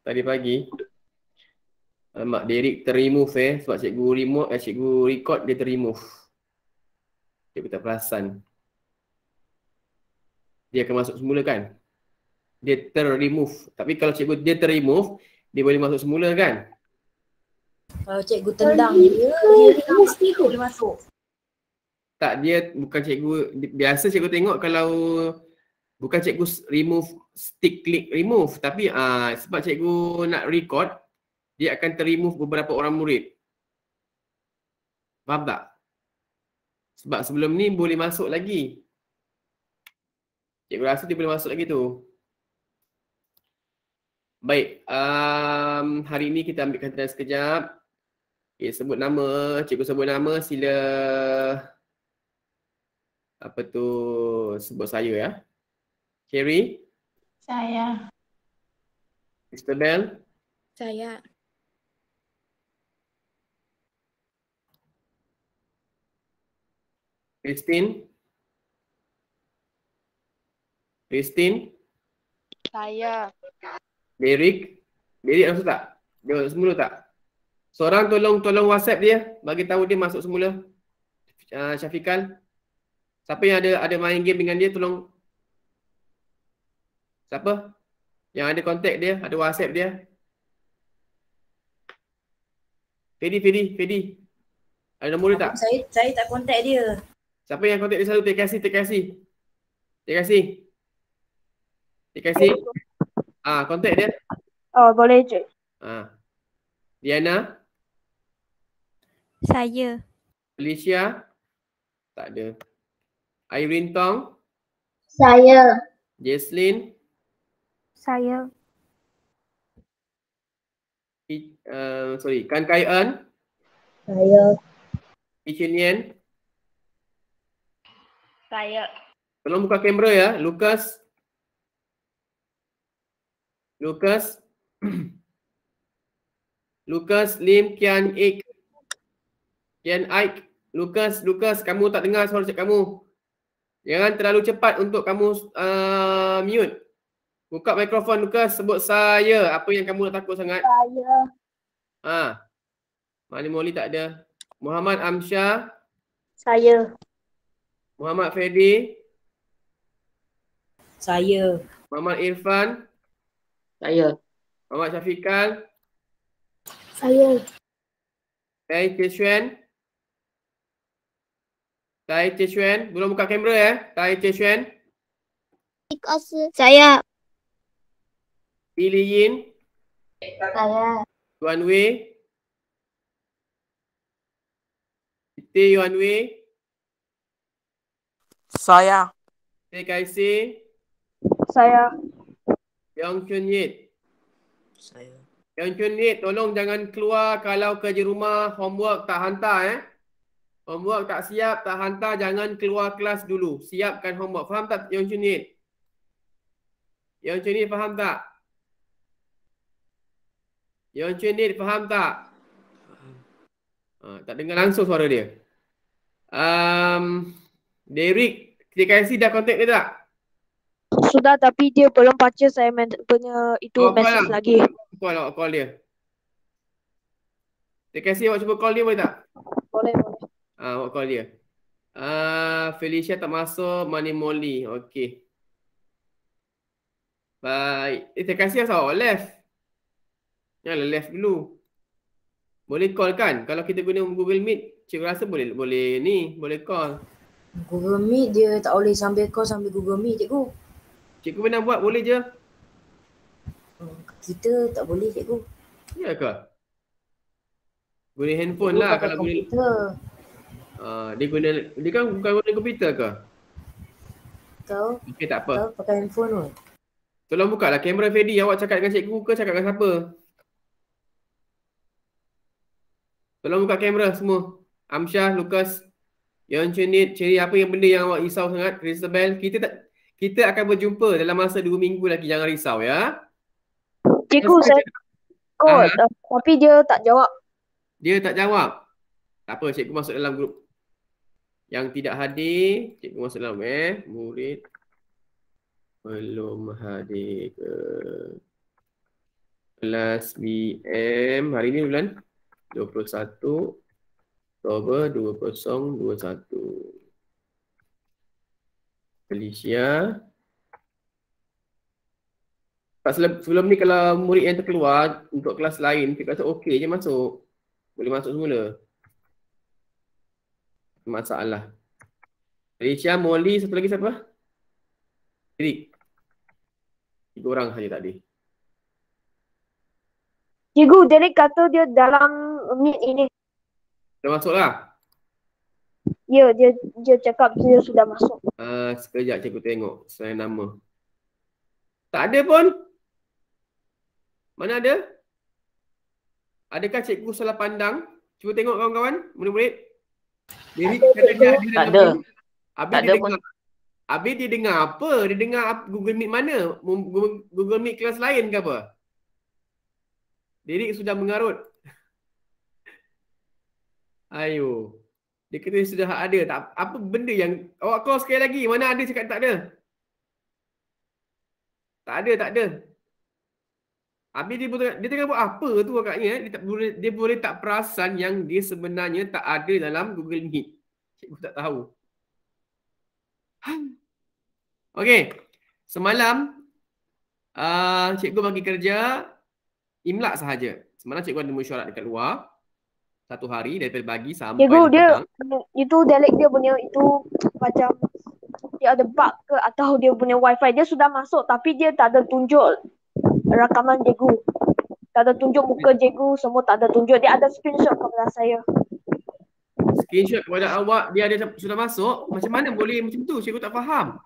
tadi pagi Alamak, uh, Derek terremove eh sebab cikgu remove, eh, cikgu record dia terremove Cikgu tak perasan Dia akan masuk semula kan? Dia terremove, tapi kalau cikgu dia terremove Dia boleh masuk semula kan? Kalau cikgu tendang dia, dia, mesti boleh masuk Tak, dia bukan cikgu, biasa cikgu tengok kalau bukan cikgu remove stick click remove tapi uh, sebab cikgu nak record dia akan terremove beberapa orang murid faham tak? sebab sebelum ni boleh masuk lagi cikgu rasa dia boleh masuk lagi tu baik um, hari ni kita ambil kantoran sekejap okay, sebut nama, cikgu sebut nama sila apa tu sebut saya ya Kerry, Saya. Mr Isabel? Saya. Christine? Christine? Saya. Derek? Derek masuk tak? Dia masuk semula tak? Seorang tolong tolong WhatsApp dia bagi tahu dia masuk semula. Uh, Syafiqal. Siapa yang ada ada main game dengan dia tolong Siapa? Yang ada kontak dia, ada WhatsApp dia. Fedi, Fedi, Fedi. Ada nombor dia tak? Saya saya tak kontak dia. Siapa yang kontak dia selalu? Terima kasih, terima kasih. Terima kasih. Terima kasih. Ah, kontak dia. Oh, boleh je. Ah. Diana? Saya. Alicia. Tak ada. Irene Tong? Saya. Jesslyn? saya. Uh, sorry, Kan Kai Ern. Saya. Ichin Yen. Saya. Tolong buka kamera ya, Lucas. Lucas. Lucas Lim Kian Ik. Kian Ik. Lucas, Lucas, kamu tak dengar suara cik kamu. Jangan terlalu cepat untuk kamu uh, mute. Buka mikrofon Lukas sebut saya. Apa yang kamu nak takut sangat? Saya. Ha. Malim Moli tak ada. Muhammad Amsha. Saya. Muhammad Fedi. Saya. Muhammad Irfan. Saya. Muhammad Syafiqal. Saya. Kai Cheshuan. Kai Cheshuan. Belum buka kamera ya. Eh? Kai Cheshuan. Saya. Pilih Yin. Saya. Yuan Wei. Siti Yuan Wei. Saya. Siti Kaisi. Saya. Yang Chun Yit. Saya. Yang Chun Yit, tolong jangan keluar kalau kerja rumah homework tak hantar eh. Homework tak siap, tak hantar, jangan keluar kelas dulu. Siapkan homework. Faham tak Yang Chun Yit? Yang Chun Yit faham tak? Yang cuan ni faham tak? Uh, tak dengar langsung suara dia. Um, Derek, TKNC dah contact dia tak? Sudah tapi dia belum baca saya men- punya itu oh, message lah. lagi. Call awak lah, call dia. TKNC awak cuba call dia boleh tak? Boleh, boleh. Ah, uh, awak call dia. Ah, uh, Felicia tak masuk, Mani Molly. Okay. Baik. Eh, TKNC asal awak left? Yang lah left dulu. Boleh call kan? Kalau kita guna Google Meet, cik rasa boleh boleh ni, boleh call. Google Meet dia tak boleh sambil call sambil Google Meet cikgu. Cikgu pernah buat boleh je? Kita tak boleh cikgu. Ya ke? Guna handphone cikgu lah kalau komputer. boleh. Ah, uh, dia guna, dia kan bukan guna komputer ke? Kau, okay, tak apa. kau pakai handphone tu. Tolong buka lah kamera Fedy awak cakap dengan cikgu ke cakap dengan siapa? Tolong buka kamera semua. Amsyah, Lucas, Yon Chenit, Cherry, apa yang benda yang awak risau sangat? Christabel, kita tak, kita akan berjumpa dalam masa dua minggu lagi. Jangan risau ya. Cikgu, saya call. Ah. Ha? Tapi dia tak jawab. Dia tak jawab? Tak apa, cikgu masuk dalam grup. Yang tidak hadir, cikgu masuk dalam eh. Murid belum hadir ke kelas BM. Hari ni bulan? Oktober 2021. Felicia. Tak sebelum, sebelum ni kalau murid yang terkeluar untuk kelas lain, kita rasa okey je masuk. Boleh masuk semula. Masalah. Felicia, Molly, satu lagi siapa? Eric. Tiga orang saja tadi. Cikgu, Derek kata dia dalam mute ini. Dah masuklah. Ya, yeah, dia dia cakap dia sudah masuk. Ah, uh, sekejap cikgu tengok saya nama. Tak ada pun. Mana ada? Adakah cikgu salah pandang? Cuba tengok kawan-kawan, murid-murid. Jadi tak ada. Tak ada. Habis tak dia ada dengar. Pun. Habis dia dengar apa? Dia dengar Google Meet mana? Google Meet kelas lain ke apa? Dirik sudah mengarut. Ayo. Dia kata sudah ada. Tak apa benda yang awak call sekali lagi. Mana ada cakap tak ada? Tak ada, tak ada. Habis dia, tengah, dia tengah buat apa tu agaknya? Eh? Dia, tak, boleh, dia boleh tak perasan yang dia sebenarnya tak ada dalam Google Meet. Cikgu tak tahu. Okay. Semalam, uh, cikgu bagi kerja imlak sahaja. Semalam cikgu ada mesyuarat dekat luar satu hari daripada pagi sampai yeah, dia, petang. Itu dialek dia punya itu macam dia ada bug ke atau dia punya wifi dia sudah masuk tapi dia tak ada tunjuk rakaman jegu. Tak ada tunjuk muka jegu, semua tak ada tunjuk. Dia ada screenshot kepada saya. Screenshot kepada awak dia ada sudah masuk. Macam mana boleh macam tu? Cikgu tak faham.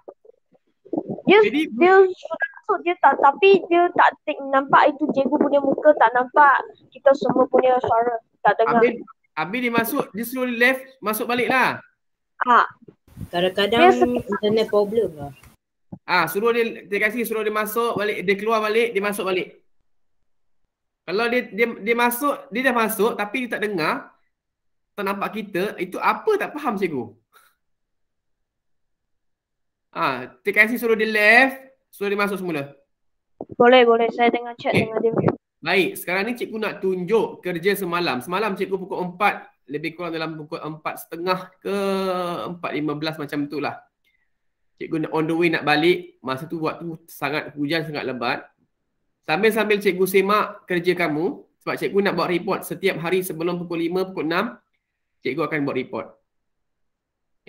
Dia, Jadi, dia sudah masuk dia tak tapi dia tak nampak itu jegu punya muka, tak nampak kita semua punya suara kat tengah. Habis, habis dia masuk, dia suruh left, masuk balik lah. Ha. Kadang-kadang internet problem lah. Ha, suruh dia, terima kasih suruh dia masuk balik, dia keluar balik, dia masuk balik. Kalau dia, dia, dia masuk, dia dah masuk tapi dia tak dengar, tak nampak kita, itu apa tak faham cikgu? Ah, ha, terima kasih suruh di left, suruh dia masuk semula. Boleh, boleh. Saya tengah chat okay. Eh. dengan dia. Baik, sekarang ni cikgu nak tunjuk kerja semalam. Semalam cikgu pukul 4, lebih kurang dalam pukul 4.30 ke 4.15 macam tu lah. Cikgu on the way nak balik, masa tu waktu sangat hujan, sangat lebat. Sambil-sambil cikgu semak kerja kamu, sebab cikgu nak buat report setiap hari sebelum pukul 5, pukul 6, cikgu akan buat report.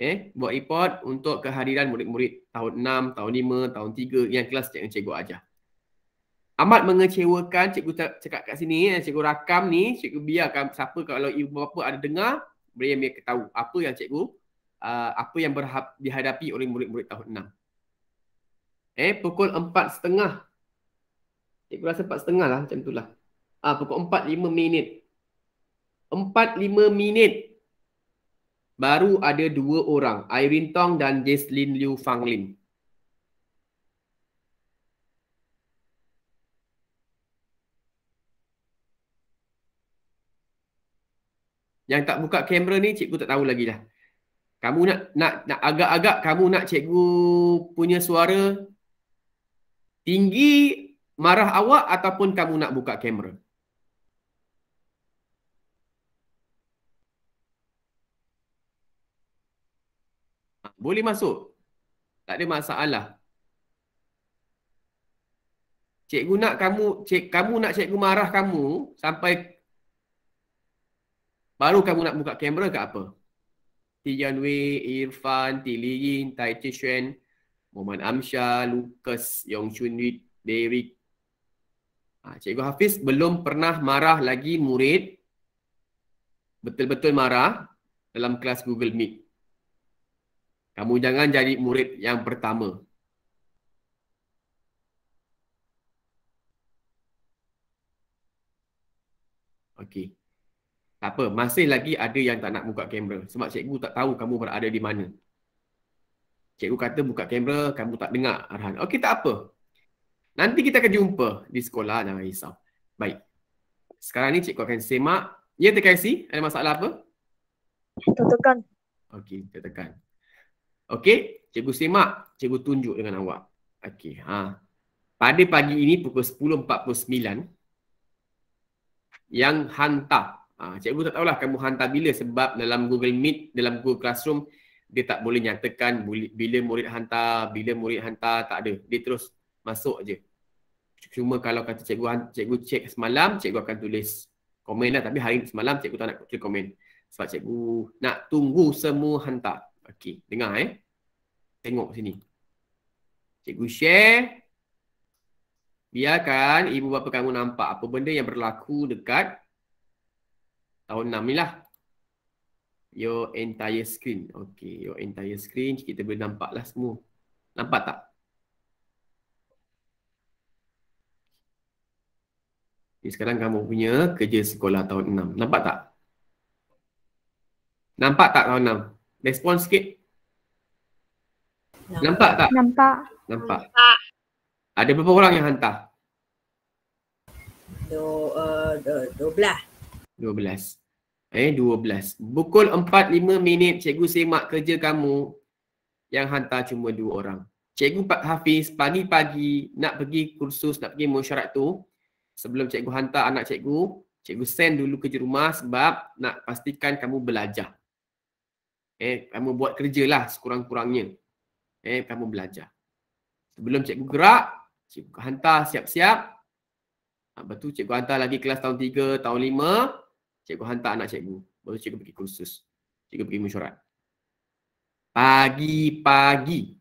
Eh, okay? buat report untuk kehadiran murid-murid tahun 6, tahun 5, tahun 3 yang kelas cikgu ajar amat mengecewakan cikgu cakap kat sini eh, cikgu rakam ni cikgu biarkan siapa kalau ibu bapa ada dengar beri boleh mereka tahu apa yang cikgu uh, apa yang berhap, dihadapi oleh murid-murid tahun enam. eh pukul empat setengah, cikgu rasa setengah lah macam tu lah. ah, uh, pukul lima minit empat lima minit baru ada dua orang Irene Tong dan Jaslyn Liu Fang Lim Yang tak buka kamera ni cikgu tak tahu lagi lah. Kamu nak nak nak agak-agak kamu nak cikgu punya suara tinggi marah awak ataupun kamu nak buka kamera. Ha, boleh masuk. Tak ada masalah. Cikgu nak kamu cik kamu nak cikgu marah kamu sampai Baru kamu nak buka kamera ke apa? Tian Wei, Irfan, Ti Lirin, Tai Chi Xuan, Muhammad Amsyah, Lucas, Yong Chun Wit, Derek. Ah, Cikgu Hafiz belum pernah marah lagi murid betul-betul marah dalam kelas Google Meet. Kamu jangan jadi murid yang pertama. Okey. Tak apa, masih lagi ada yang tak nak buka kamera sebab cikgu tak tahu kamu berada di mana. Cikgu kata buka kamera, kamu tak dengar arahan. Okey, tak apa. Nanti kita akan jumpa di sekolah, jangan risau. Baik. Sekarang ni cikgu akan semak. Ya, terkasi. Ada masalah apa? Tekan. Okey, kita tekan. Okey, cikgu semak. Cikgu tunjuk dengan awak. Okey, ha. Pada pagi ini pukul 10.49 yang hantar Uh, cikgu tak tahulah kamu hantar bila sebab dalam Google Meet, dalam Google Classroom dia tak boleh nyatakan bila murid hantar, bila murid hantar, tak ada. Dia terus masuk aje Cuma kalau kata cikgu cikgu check semalam, cikgu akan tulis komen lah. Tapi hari semalam cikgu tak nak tulis komen. Sebab cikgu nak tunggu semua hantar. Okey, dengar eh. Tengok sini. Cikgu share. Biarkan ibu bapa kamu nampak apa benda yang berlaku dekat tahun 6 ni lah your entire screen. Okay, your entire screen. Kita boleh nampak lah semua. Nampak tak? Okay, sekarang kamu punya kerja sekolah tahun 6. Nampak tak? Nampak tak tahun 6? Respon sikit. Nampak tak? Nampak. Nampak. Ada berapa orang yang hantar? Do, uh, do, 12. 12. Eh 12. Pukul 4 5 minit cikgu semak kerja kamu yang hantar cuma dua orang. Cikgu Pak Hafiz pagi-pagi nak pergi kursus, nak pergi mesyuarat tu sebelum cikgu hantar anak cikgu, cikgu send dulu kerja rumah sebab nak pastikan kamu belajar. Eh kamu buat kerja lah sekurang-kurangnya. Eh kamu belajar. Sebelum cikgu gerak, cikgu hantar siap-siap. Lepas tu cikgu hantar lagi kelas tahun 3, tahun cikgu hantar anak cikgu baru cikgu pergi kursus cikgu pergi mesyuarat pagi-pagi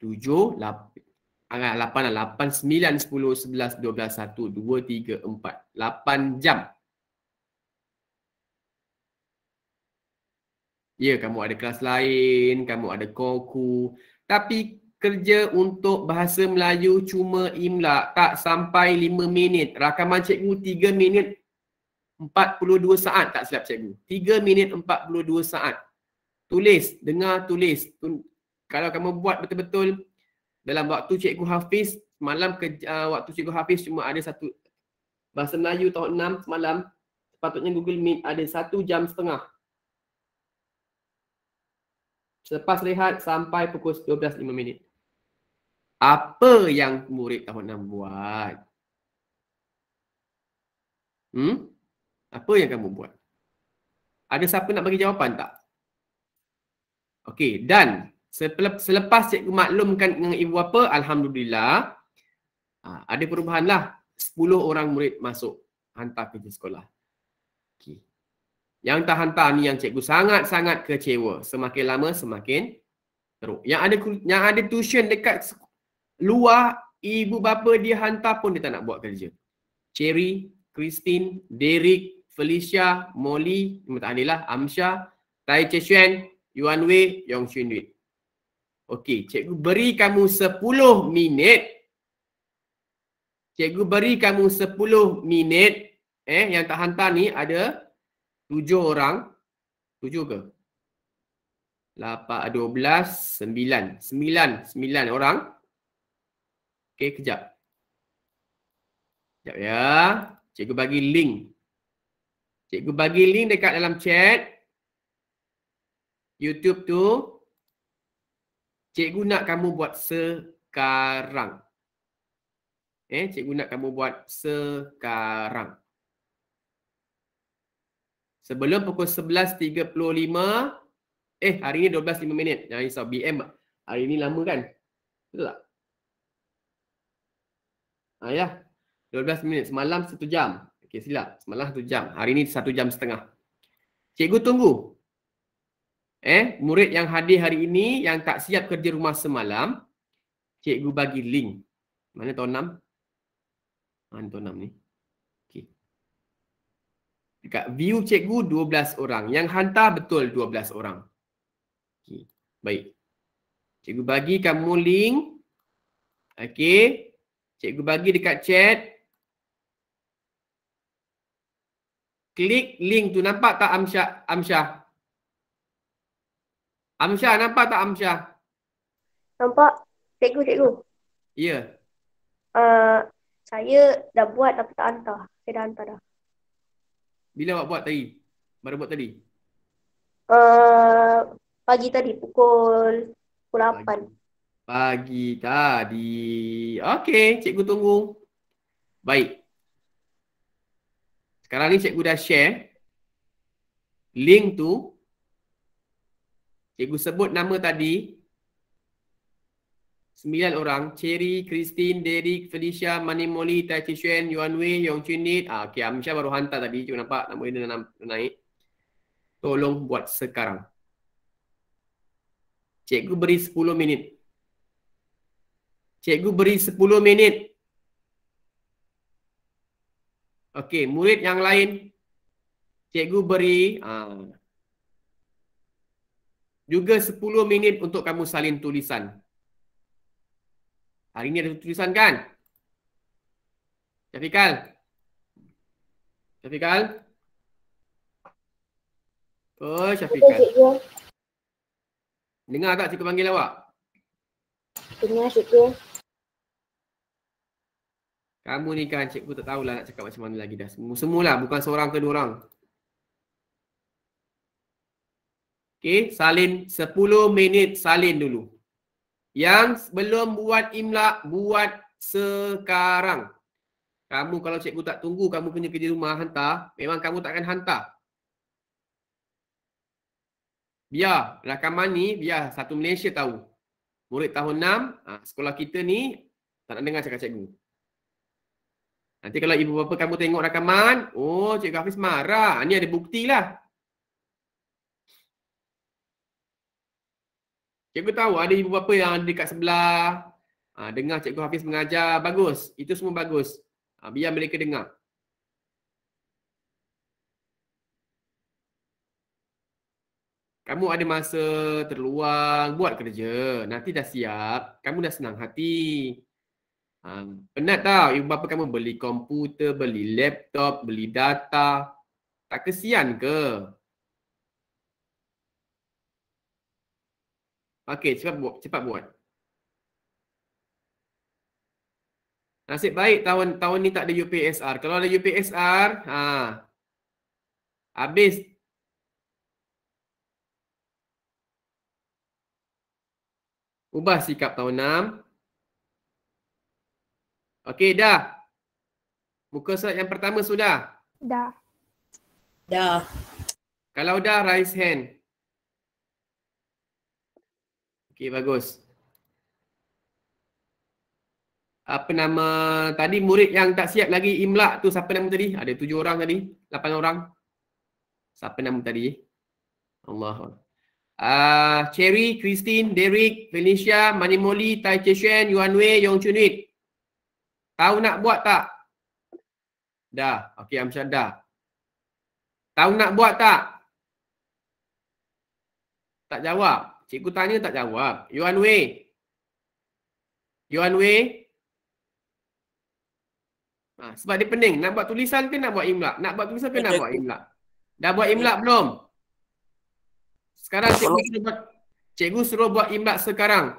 tujuh lapan lah, lapan sembilan sepuluh sebelas dua belas satu dua tiga empat lapan jam. Ya, kamu ada kelas lain, kamu ada koku. Tapi kerja untuk bahasa Melayu cuma imla tak sampai 5 minit. Rakaman cikgu 3 minit 42 saat tak silap cikgu. 3 minit 42 saat. Tulis, dengar, tulis. Kalau kamu buat betul-betul dalam waktu cikgu Hafiz malam ke, uh, waktu cikgu Hafiz cuma ada satu bahasa Melayu tahun 6 malam sepatutnya Google Meet ada satu jam setengah. Selepas rehat sampai pukul 12.05 minit apa yang murid tahun 6 buat? Hmm? Apa yang kamu buat? Ada siapa nak bagi jawapan tak? Okey, dan selepas cikgu maklumkan dengan ibu apa, Alhamdulillah, ha, ada perubahan lah. 10 orang murid masuk hantar kerja sekolah. Okey. Yang tak hantar ni yang cikgu sangat-sangat kecewa. Semakin lama semakin teruk. Yang ada yang ada tuition dekat luar ibu bapa dia hantar pun dia tak nak buat kerja. Cherry, Christine, Derek, Felicia, Molly, Mutahanilah, Amsha, Tai Chi Xuan, Yuan Wei, Yong Xuan Wei. Okey, cikgu beri kamu 10 minit. Cikgu beri kamu 10 minit. Eh, yang tak hantar ni ada 7 orang. 7 ke? 8, 12, 9. 9, 9 orang. Okey, kejap. Kejap ya. Cikgu bagi link. Cikgu bagi link dekat dalam chat. YouTube tu. Cikgu nak kamu buat sekarang. Eh, cikgu nak kamu buat sekarang. Sebelum pukul 11.35. Eh, hari ni 12.5 minit. Jangan risau BM. Hari ni lama kan? Betul tak? Ah, ya. 12 minit. Semalam 1 jam. Okey, silap. Semalam 1 jam. Hari ni 1 jam setengah. Cikgu tunggu. Eh, murid yang hadir hari ini yang tak siap kerja rumah semalam, cikgu bagi link. Mana tahun 6? Mana tahun 6 ni? Okey. Dekat view cikgu 12 orang. Yang hantar betul 12 orang. Okey. Baik. Cikgu bagi kamu link. Okey. Cikgu bagi dekat chat. Klik link tu. Nampak tak Amsyah? Amsyah. Amsyah, nampak tak Amsyah? Nampak. Cikgu, cikgu. Ya. Yeah. Uh, saya dah buat tapi tak hantar. Saya dah hantar dah. Bila awak buat tadi? Baru buat tadi? Uh, pagi tadi pukul pukul 8. Pagi. Pagi tadi. Okey, cikgu tunggu. Baik. Sekarang ni cikgu dah share link tu. Cikgu sebut nama tadi. Sembilan orang. Cherry, Christine, Derek, Felicia, Mani Moli, Tai Chi Xuan, Yuan Wei, Yong Chun Nid. Ah, okay, Amisha baru hantar tadi. Cikgu nampak nama dia dah naik. Tolong buat sekarang. Cikgu beri 10 minit. Cikgu beri 10 minit. Okey, murid yang lain. Cikgu beri aa, ah, juga 10 minit untuk kamu salin tulisan. Hari ini ada tulisan kan? Syafiqal. Syafiqal. Oh, Syafiqal. Dengar tak cikgu panggil awak? Dengar cikgu. Kamu ni kan cikgu tak tahulah nak cakap macam mana lagi dah. Semualah bukan seorang ke dua orang. Okay, salin sepuluh minit salin dulu. Yang belum buat imla buat sekarang. Kamu kalau cikgu tak tunggu kamu punya kerja rumah hantar, memang kamu takkan hantar. Biar rakaman ni, biar satu Malaysia tahu. Murid tahun enam, ah, sekolah kita ni tak nak dengar cakap cikgu. Nanti kalau ibu bapa kamu tengok rakaman, oh Cik Hafiz marah. Ini ada bukti lah. Cikgu tahu ada ibu bapa yang ada dekat sebelah. Ha, dengar Cikgu Hafiz mengajar. Bagus. Itu semua bagus. Ha, biar mereka dengar. Kamu ada masa terluang, buat kerja. Nanti dah siap, kamu dah senang hati. Ah, penat tau ibu bapa kamu beli komputer, beli laptop, beli data. Tak kesian ke? Okey, cepat buat, cepat buat. Nasib baik tahun tahun ni tak ada UPSR. Kalau ada UPSR, ha. Habis ubah sikap tahun 6 Okey dah. Muka surat yang pertama sudah? Dah. Dah. Kalau dah raise hand. Okey bagus. Apa nama tadi murid yang tak siap lagi imlak tu siapa nama tadi? Ada tujuh orang tadi, lapan orang. Siapa nama tadi? Allah. Uh, Cherry, Christine, Derek, Felicia, Manimoli, Tai Chi Xuan, Yuan Wei, Yong Chun Wei. Tahu nak buat tak? Dah. Okey, Amsyar dah. Tahu nak buat tak? Tak jawab. Cikgu tanya tak jawab. Yuan Wei. Yuan Wei. Ha, sebab dia pening. Nak buat tulisan ke nak buat imlak? Nak buat tulisan ke nak buat imlak? Dah buat imlak belum? Sekarang cikgu suruh buat, cikgu suruh buat imlak sekarang.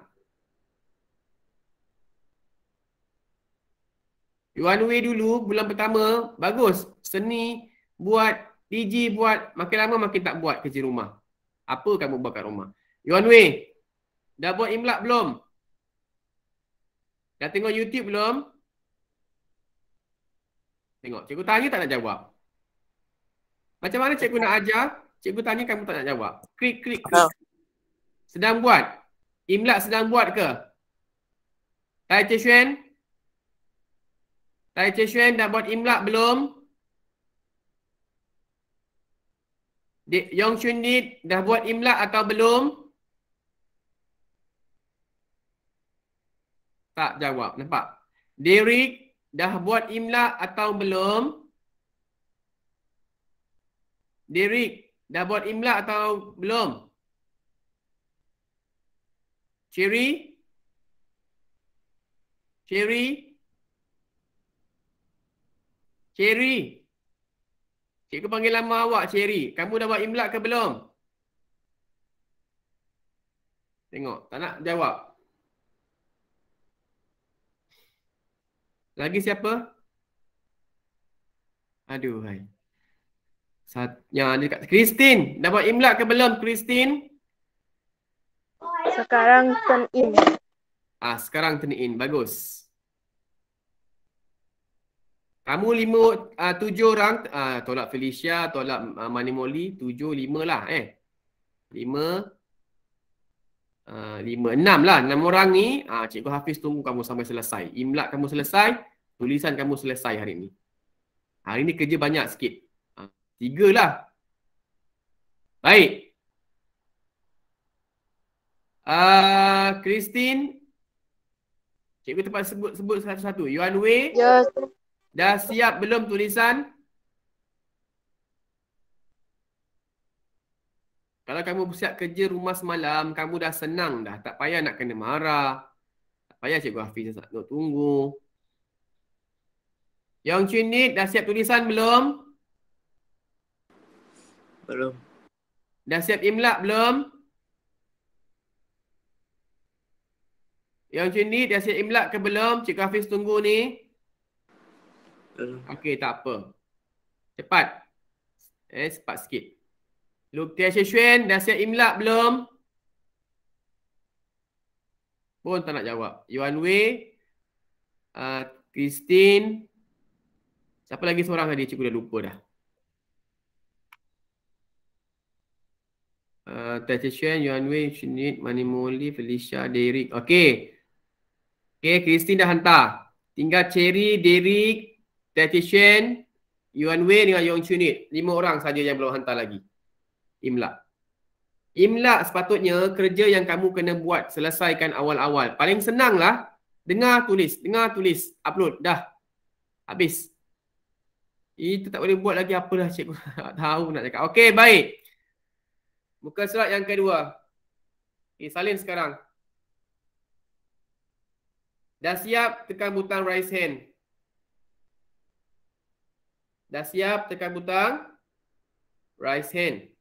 One way dulu bulan pertama bagus seni buat DJ buat makin lama makin tak buat kerja rumah. Apa kamu buat kat rumah? One way. Dah buat imlak belum? Dah tengok YouTube belum? Tengok. Cikgu tanya tak nak jawab. Macam mana cikgu nak ajar? Cikgu tanya kamu tak nak jawab. Klik, klik, klik. Sedang buat? Imlak sedang buat ke? Tai Chi Xuan? Tai Chi Xuan dah buat imlak belum? Di Yong Chun Nid dah buat imlak atau belum? Tak jawab, nampak? Derek dah buat imlak atau belum? Derek dah buat imlak atau belum? Cherry? Cherry? Cherry. Cikgu panggil nama awak Cherry. Kamu dah buat imlak ke belum? Tengok, tak nak jawab. Lagi siapa? Aduh hai. Sat yang ada dekat Kristin, dah buat imlak ke belum Kristin? Sekarang turn in. Ah, sekarang turn in. Bagus. Kamu lima, uh, tujuh orang, uh, tolak Felicia, tolak uh, ah, Mani tujuh, lima lah eh. Lima, uh, lima, enam lah. Enam orang ni, uh, Cikgu Hafiz tunggu kamu sampai selesai. Imlak kamu selesai, tulisan kamu selesai hari ni. Hari ni kerja banyak sikit. Uh, tiga lah. Baik. Ah, uh, Christine. Cikgu tempat sebut sebut satu-satu. Yuan Wei. Yes. Dah siap belum tulisan? Kalau kamu siap kerja rumah semalam, kamu dah senang dah. Tak payah nak kena marah. Tak payah Cikgu Hafiz nak tunggu. Yang Cunit, dah siap tulisan belum? Belum. Dah siap imlak belum? Yang Cunit, dah siap imlak ke belum? Cikgu Hafiz tunggu ni. Okey, tak apa. Cepat. Eh, cepat sikit. Lukti Asyishwin, dah siap imlak belum? Pun tak nak jawab. Yuan Wei, uh, Christine, siapa lagi seorang tadi? Cikgu dah lupa dah. Uh, Tasha Yuan Wei, Shunit, Mani Moli, Felicia, Derek. okey okey Christine dah hantar. Tinggal Cherry, Derek, Tetishen, Yuan Wei dengan Yong Chunit. Lima orang saja yang belum hantar lagi. Imla. Imla sepatutnya kerja yang kamu kena buat selesaikan awal-awal. Paling senanglah dengar tulis, dengar tulis, upload, dah. Habis. Itu tak boleh buat lagi apalah cikgu. tak tahu nak cakap. Okey, baik. Muka surat yang kedua. Okay, eh, salin sekarang. Dah siap tekan butang raise hand. Dah siap tekan butang? Rise hand.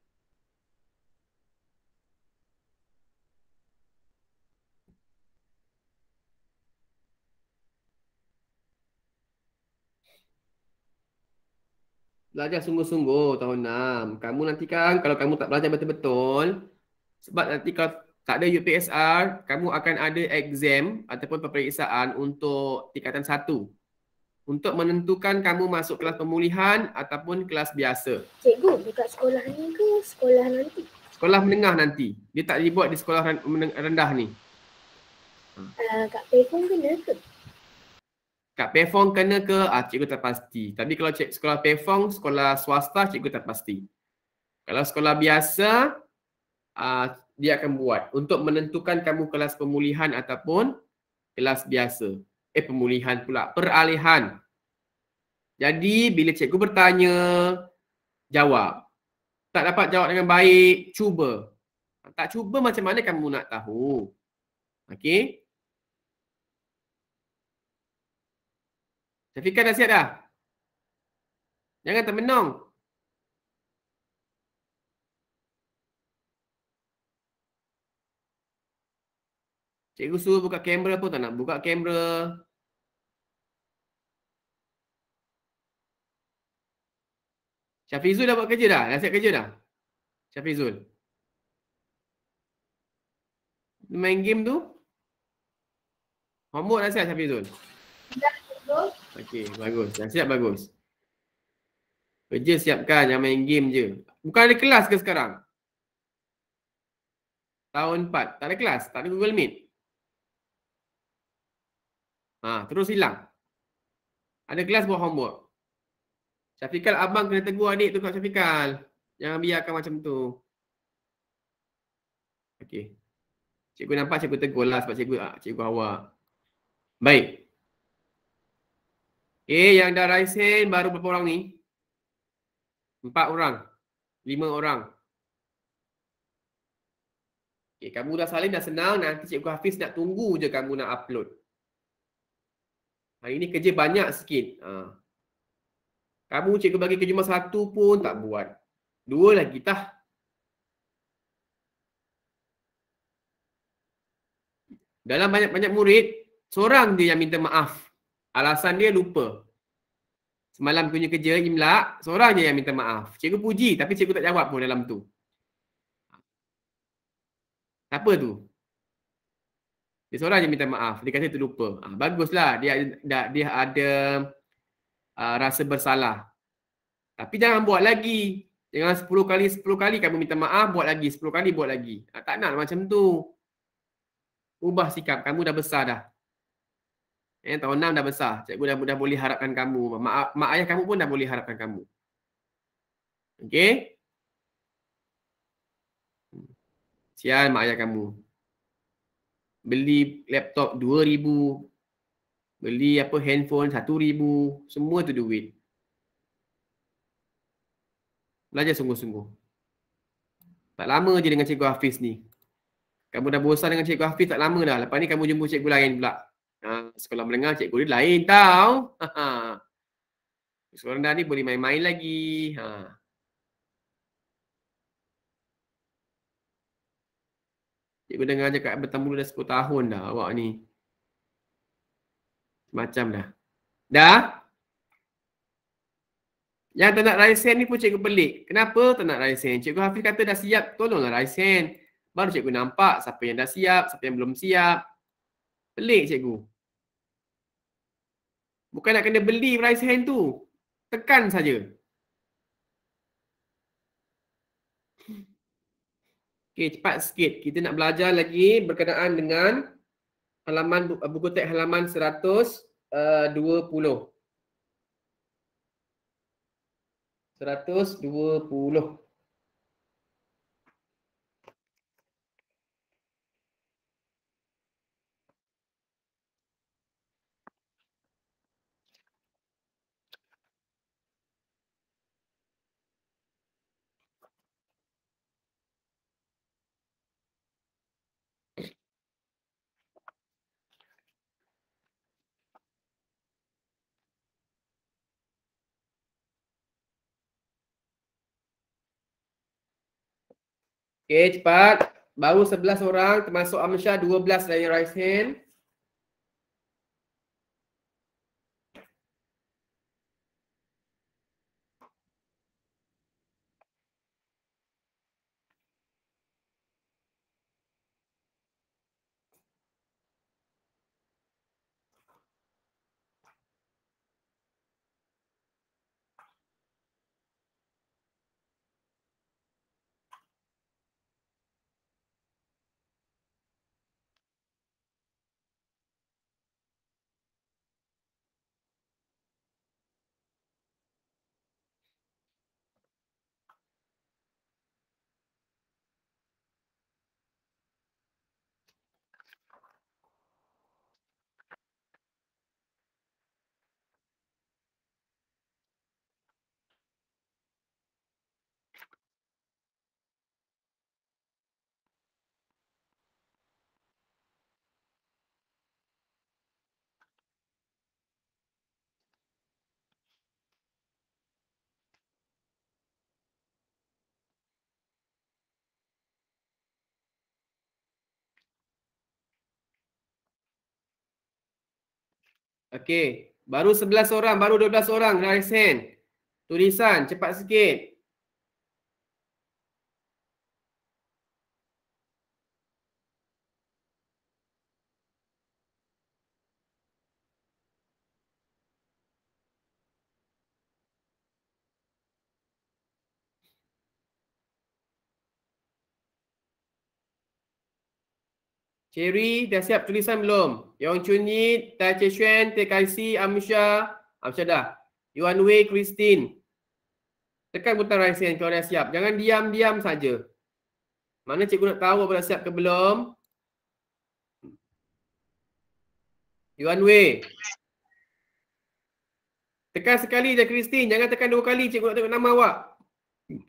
Belajar sungguh-sungguh tahun 6. Kamu nantikan kalau kamu tak belajar betul-betul sebab nanti kalau tak ada UPSR, kamu akan ada exam ataupun peperiksaan untuk tingkatan untuk menentukan kamu masuk kelas pemulihan ataupun kelas biasa. Cikgu dekat sekolah ni ke sekolah nanti? Sekolah menengah nanti. Dia tak dibuat di sekolah rendah ni. Uh, ha. ah, kat perform kena ke? Kak perform kena ke? Ah, cikgu tak pasti. Tapi kalau cik, sekolah perform, sekolah swasta, cikgu tak pasti. Kalau sekolah biasa, ah, dia akan buat untuk menentukan kamu kelas pemulihan ataupun kelas biasa eh pemulihan pula peralihan jadi bila cikgu bertanya jawab tak dapat jawab dengan baik cuba tak cuba macam mana kamu nak tahu okay? Syafiqah dah siap dah? Jangan termenung. Cikgu suruh buka kamera pun tak nak buka kamera. Syafizul dah buat kerja dah? Dah siap kerja dah? Syafizul. Main game tu? Homework dah siap Syafizul? Dah Okey, bagus. Dah siap bagus. Kerja siapkan, yang main game je. Bukan ada kelas ke sekarang? Tahun 4. Tak ada kelas? Tak ada Google Meet? Ha, terus hilang. Ada kelas buat homework. Syafiqal abang kena tegur adik tu kat Syafiqal. Jangan biarkan macam tu. Okey. Cikgu nampak cikgu tegur lah sebab cikgu, ah, cikgu awak. Baik. Okey yang dah raisin baru berapa orang ni? Empat orang. Lima orang. Okey kamu dah salin dah senang nanti cikgu Hafiz nak tunggu je kamu nak upload. Hari ni kerja banyak sikit. Ha. Kamu cikgu bagi kerja mas satu pun tak buat. Dua lagi tah. Dalam banyak-banyak murid, seorang dia yang minta maaf. Alasan dia lupa. Semalam punya kerja imlak, seorang je yang minta maaf. Cikgu puji tapi cikgu tak jawab pun dalam tu. Siapa tu? Dia seorang je minta maaf. Dia kata terlupa. Ha, baguslah. Dia, dia, dia ada uh, rasa bersalah. Tapi jangan buat lagi. Jangan 10 kali, 10 kali kamu minta maaf, buat lagi. 10 kali, buat lagi. Ha, tak nak macam tu. Ubah sikap. Kamu dah besar dah. Eh, tahun 6 dah besar. Cikgu dah, dah boleh harapkan kamu. Mak, mak ayah kamu pun dah boleh harapkan kamu. Okay? Hmm. Sial mak ayah kamu beli laptop 2000 beli apa handphone 1000 semua tu duit belajar sungguh-sungguh tak lama je dengan cikgu Hafiz ni kamu dah bosan dengan cikgu Hafiz tak lama dah lepas ni kamu jumpa cikgu lain pula ha, sekolah menengah cikgu dia lain tau ha, ha. sekolah rendah ni boleh main-main lagi ha. Cikgu dengar cakap bertemu dah 10 tahun dah awak ni. Macam dah. Dah? Yang tak nak raisen ni pun cikgu pelik. Kenapa tak nak raisen? Cikgu Hafiz kata dah siap, tolonglah raisen. Baru cikgu nampak siapa yang dah siap, siapa yang belum siap. Pelik cikgu. Bukan nak kena beli raisen tu. Tekan saja. Okey, cepat sikit. Kita nak belajar lagi berkenaan dengan halaman buku teks halaman 120. Eh, puluh. Okay, cepat. Baru 11 orang termasuk Amsha 12 dari right hand. Okey, baru 11 orang, baru 12 orang raise hand. Tulisan cepat sikit. Cherry dah siap tulisan belum? Yong Chun Yi, Tai Chi Xuan, Tai Kai Si, Amisha. Amisha dah. Yuan Wei, Christine. Tekan butang rising hand kalau dah siap. Jangan diam-diam saja. Mana cikgu nak tahu apa dah siap ke belum? Yuan Wei. Tekan sekali je Christine. Jangan tekan dua kali cikgu nak tengok nama awak.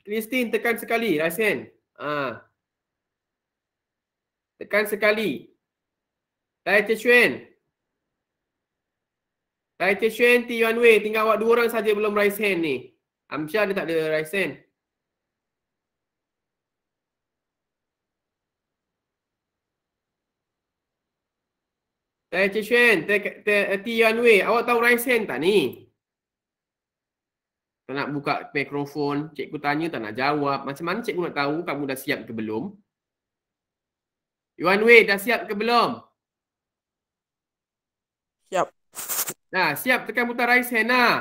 Christine tekan sekali rising Ah. Haa. Tekan sekali. Taichi Xuan. Taichi Xuan, Ti Yuan Wei. Tinggal awak dua orang saja belum raise hand ni. Amsha dia tak ada raise hand. Taichi Xuan, Ti Yuan Wei. Awak tahu raise hand tak ni? Tak nak buka mikrofon. Cikgu tanya tak nak jawab. Macam mana cikgu nak tahu kamu dah siap ke belum? Yuan Wei dah siap ke belum? Siap. Nah, siap tekan butang raise hand lah.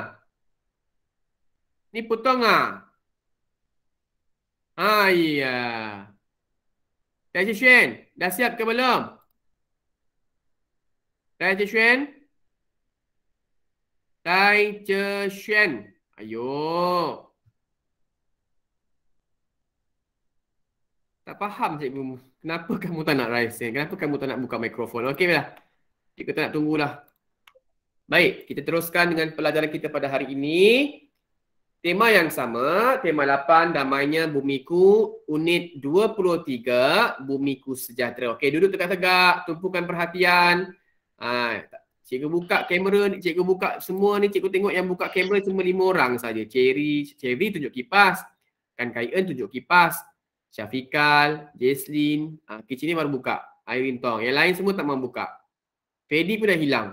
Ni potong ah. Ha, ah, Tai Xuan, dah siap ke belum? Tai Chi Xuan. Tai Chi Xuan. Ayo. Tak faham cikgu kenapa kamu tak nak rise? Kenapa kamu tak nak buka mikrofon? Okeylah. Kita tak nak tunggulah. Baik, kita teruskan dengan pelajaran kita pada hari ini. Tema yang sama, tema 8 damainya bumiku unit 23 bumiku sejahtera. Okey, duduk tegak-tegak, tumpukan perhatian. Ha, cikgu buka kamera cikgu buka semua ni, cikgu tengok yang buka kamera cuma lima orang saja. Cherry, Cherry tunjuk kipas. Kan Kai'en tunjuk kipas. Syafiqal, Jesslyn, uh, ah, kitchen ni baru buka. Irene Tong. Yang lain semua tak mahu buka. Fedi pun dah hilang.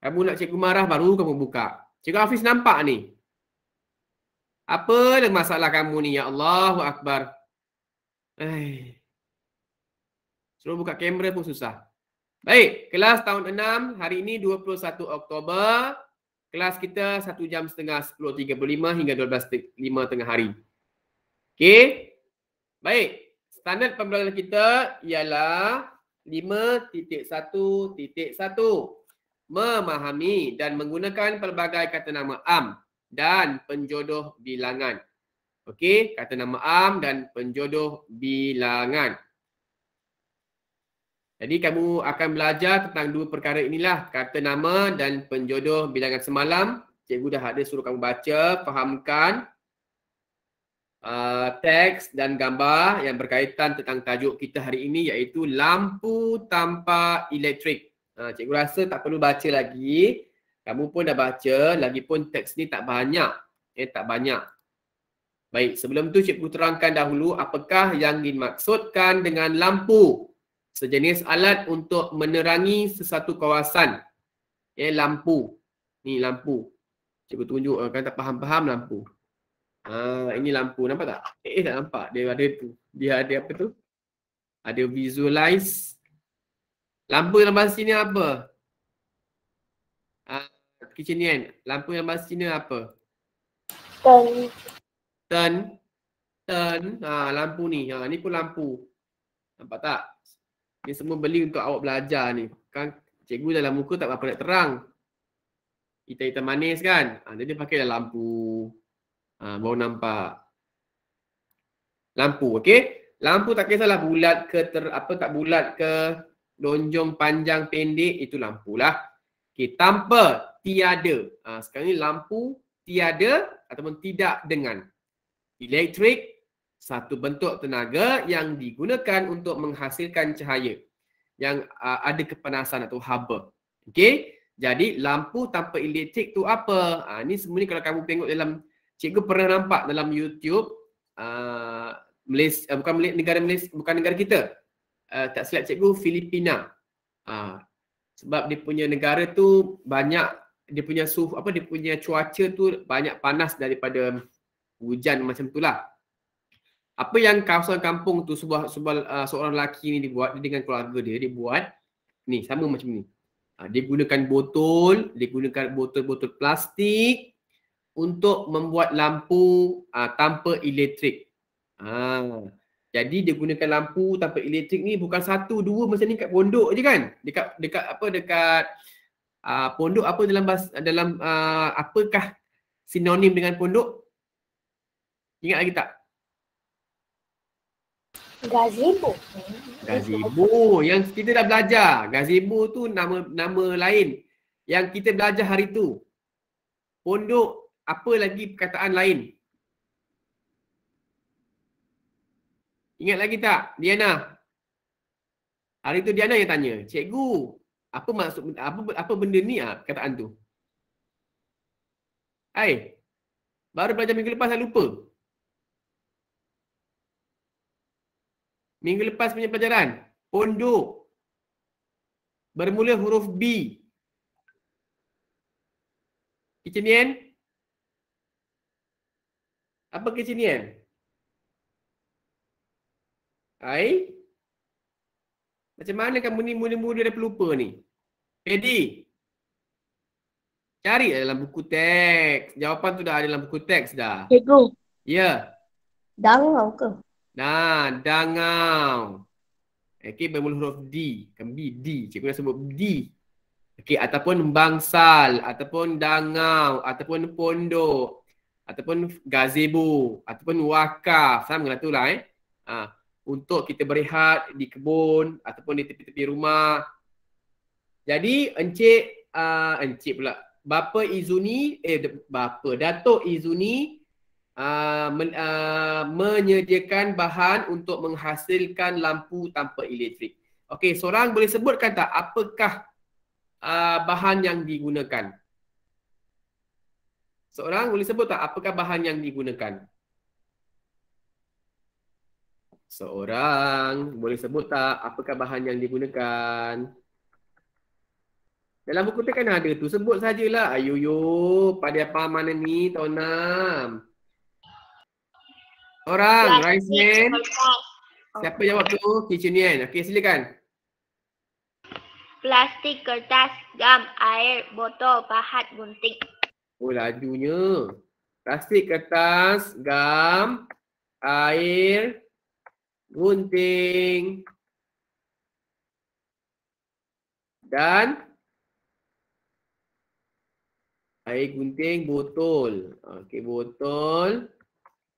Kamu nak cikgu marah baru kamu buka. Cikgu Hafiz nampak ni. Apa masalah kamu ni? Ya Allah, Akbar. Ay. Suruh buka kamera pun susah. Baik, kelas tahun 6. Hari ini 21 Oktober. Kelas kita 1 jam setengah 10.35 hingga 12.05 tengah hari. Okey. Baik. Standard pembelajaran kita ialah 5.1.1 Memahami dan menggunakan pelbagai kata nama am dan penjodoh bilangan. Okey, kata nama am dan penjodoh bilangan. Jadi kamu akan belajar tentang dua perkara inilah, kata nama dan penjodoh bilangan semalam. Cikgu dah ada suruh kamu baca, fahamkan, Ah, teks dan gambar yang berkaitan tentang tajuk kita hari ini iaitu lampu tanpa elektrik. Uh, cikgu rasa tak perlu baca lagi. Kamu pun dah baca, lagipun teks ni tak banyak. Eh, tak banyak. Baik, sebelum tu cikgu terangkan dahulu apakah yang dimaksudkan dengan lampu. Sejenis alat untuk menerangi sesuatu kawasan. Eh, lampu. Ni lampu. Cikgu tunjuk, ah, kan tak faham-faham lampu. Uh, ini lampu nampak tak? Eh, eh tak nampak. Dia ada tu. Dia ada apa tu? Ada visualize. Lampu dalam bahasa Cina apa? Uh, kitchen ni kan. Lampu dalam bahasa Cina apa? Tan. Tan. Tan. Ha, ah, lampu ni. Ha, ni pun lampu. Nampak tak? Ni semua beli untuk awak belajar ni. Kan cikgu dalam muka tak apa nak terang. Kita- hitam manis kan? Ha, jadi dia pakai lampu. Ha, baru nampak. Lampu, okey? Lampu tak kisahlah bulat ke ter, apa tak bulat ke lonjong panjang pendek itu lampu lah. Okey, tanpa tiada. Ha, sekarang ni lampu tiada ataupun tidak dengan. Elektrik, satu bentuk tenaga yang digunakan untuk menghasilkan cahaya yang uh, ada kepanasan atau haba. Okey, jadi lampu tanpa elektrik tu apa? Ha, ni sebenarnya kalau kamu tengok dalam cikgu pernah nampak dalam YouTube uh, Malaysia, uh, bukan Malaysia, negara Malaysia, bukan negara kita. Uh, tak silap cikgu, Filipina. Uh, sebab dia punya negara tu banyak dia punya suhu apa dia punya cuaca tu banyak panas daripada hujan macam tu lah Apa yang kawasan kampung tu sebuah sebuah uh, seorang lelaki ni dibuat dia dengan keluarga dia dia buat ni sama macam ni. Uh, dia gunakan botol, dia gunakan botol-botol plastik untuk membuat lampu uh, tanpa elektrik. Ha. Jadi dia gunakan lampu tanpa elektrik ni bukan satu dua macam ni kat pondok je kan? Dekat dekat apa dekat uh, pondok apa dalam bas, dalam uh, apakah sinonim dengan pondok? Ingat lagi tak? Gazebo. Gazebo yang kita dah belajar. Gazebo tu nama nama lain yang kita belajar hari tu. Pondok apa lagi perkataan lain? Ingat lagi tak Diana? Hari tu Diana yang tanya, cikgu, apa maksud apa apa benda ni ah perkataan tu? Hai. Baru belajar minggu lepas saya lupa. Minggu lepas punya pelajaran, pondok bermula huruf B. Kecenian, apa kejenian? Hai? Macam mana kamu ni mula-mula dah pelupa ni? Jadi, cari lah dalam buku teks. Jawapan tu dah ada dalam buku teks dah. Cikgu. Ya. Yeah. Dangau ke? Nah, dangau. Okay, bermula huruf D. Kan B, D. Cikgu dah sebut D. Okey, ataupun bangsal, ataupun dangau, ataupun pondok ataupun gazebo ataupun wakaf sama dengan itulah eh ha, untuk kita berehat di kebun ataupun di tepi-tepi rumah jadi encik uh, encik pula bapa izuni eh bapa datuk izuni uh, men, uh, menyediakan bahan untuk menghasilkan lampu tanpa elektrik okey seorang boleh sebutkan tak apakah uh, bahan yang digunakan Seorang boleh sebut tak apakah bahan yang digunakan? Seorang boleh sebut tak apakah bahan yang digunakan? Dalam buku tu kan ada tu. Sebut sajalah. Ayu yo. Pada apa mana ni tahun 6. Orang. Plastik. Ya, rice ya, man. Ya, Siapa jawab tu? Kitchen man. Okay silakan. Plastik, kertas, gam, air, botol, pahat, gunting. Oh lajunya. Plastik kertas, gam, air, gunting. Dan air gunting, botol. Okey, botol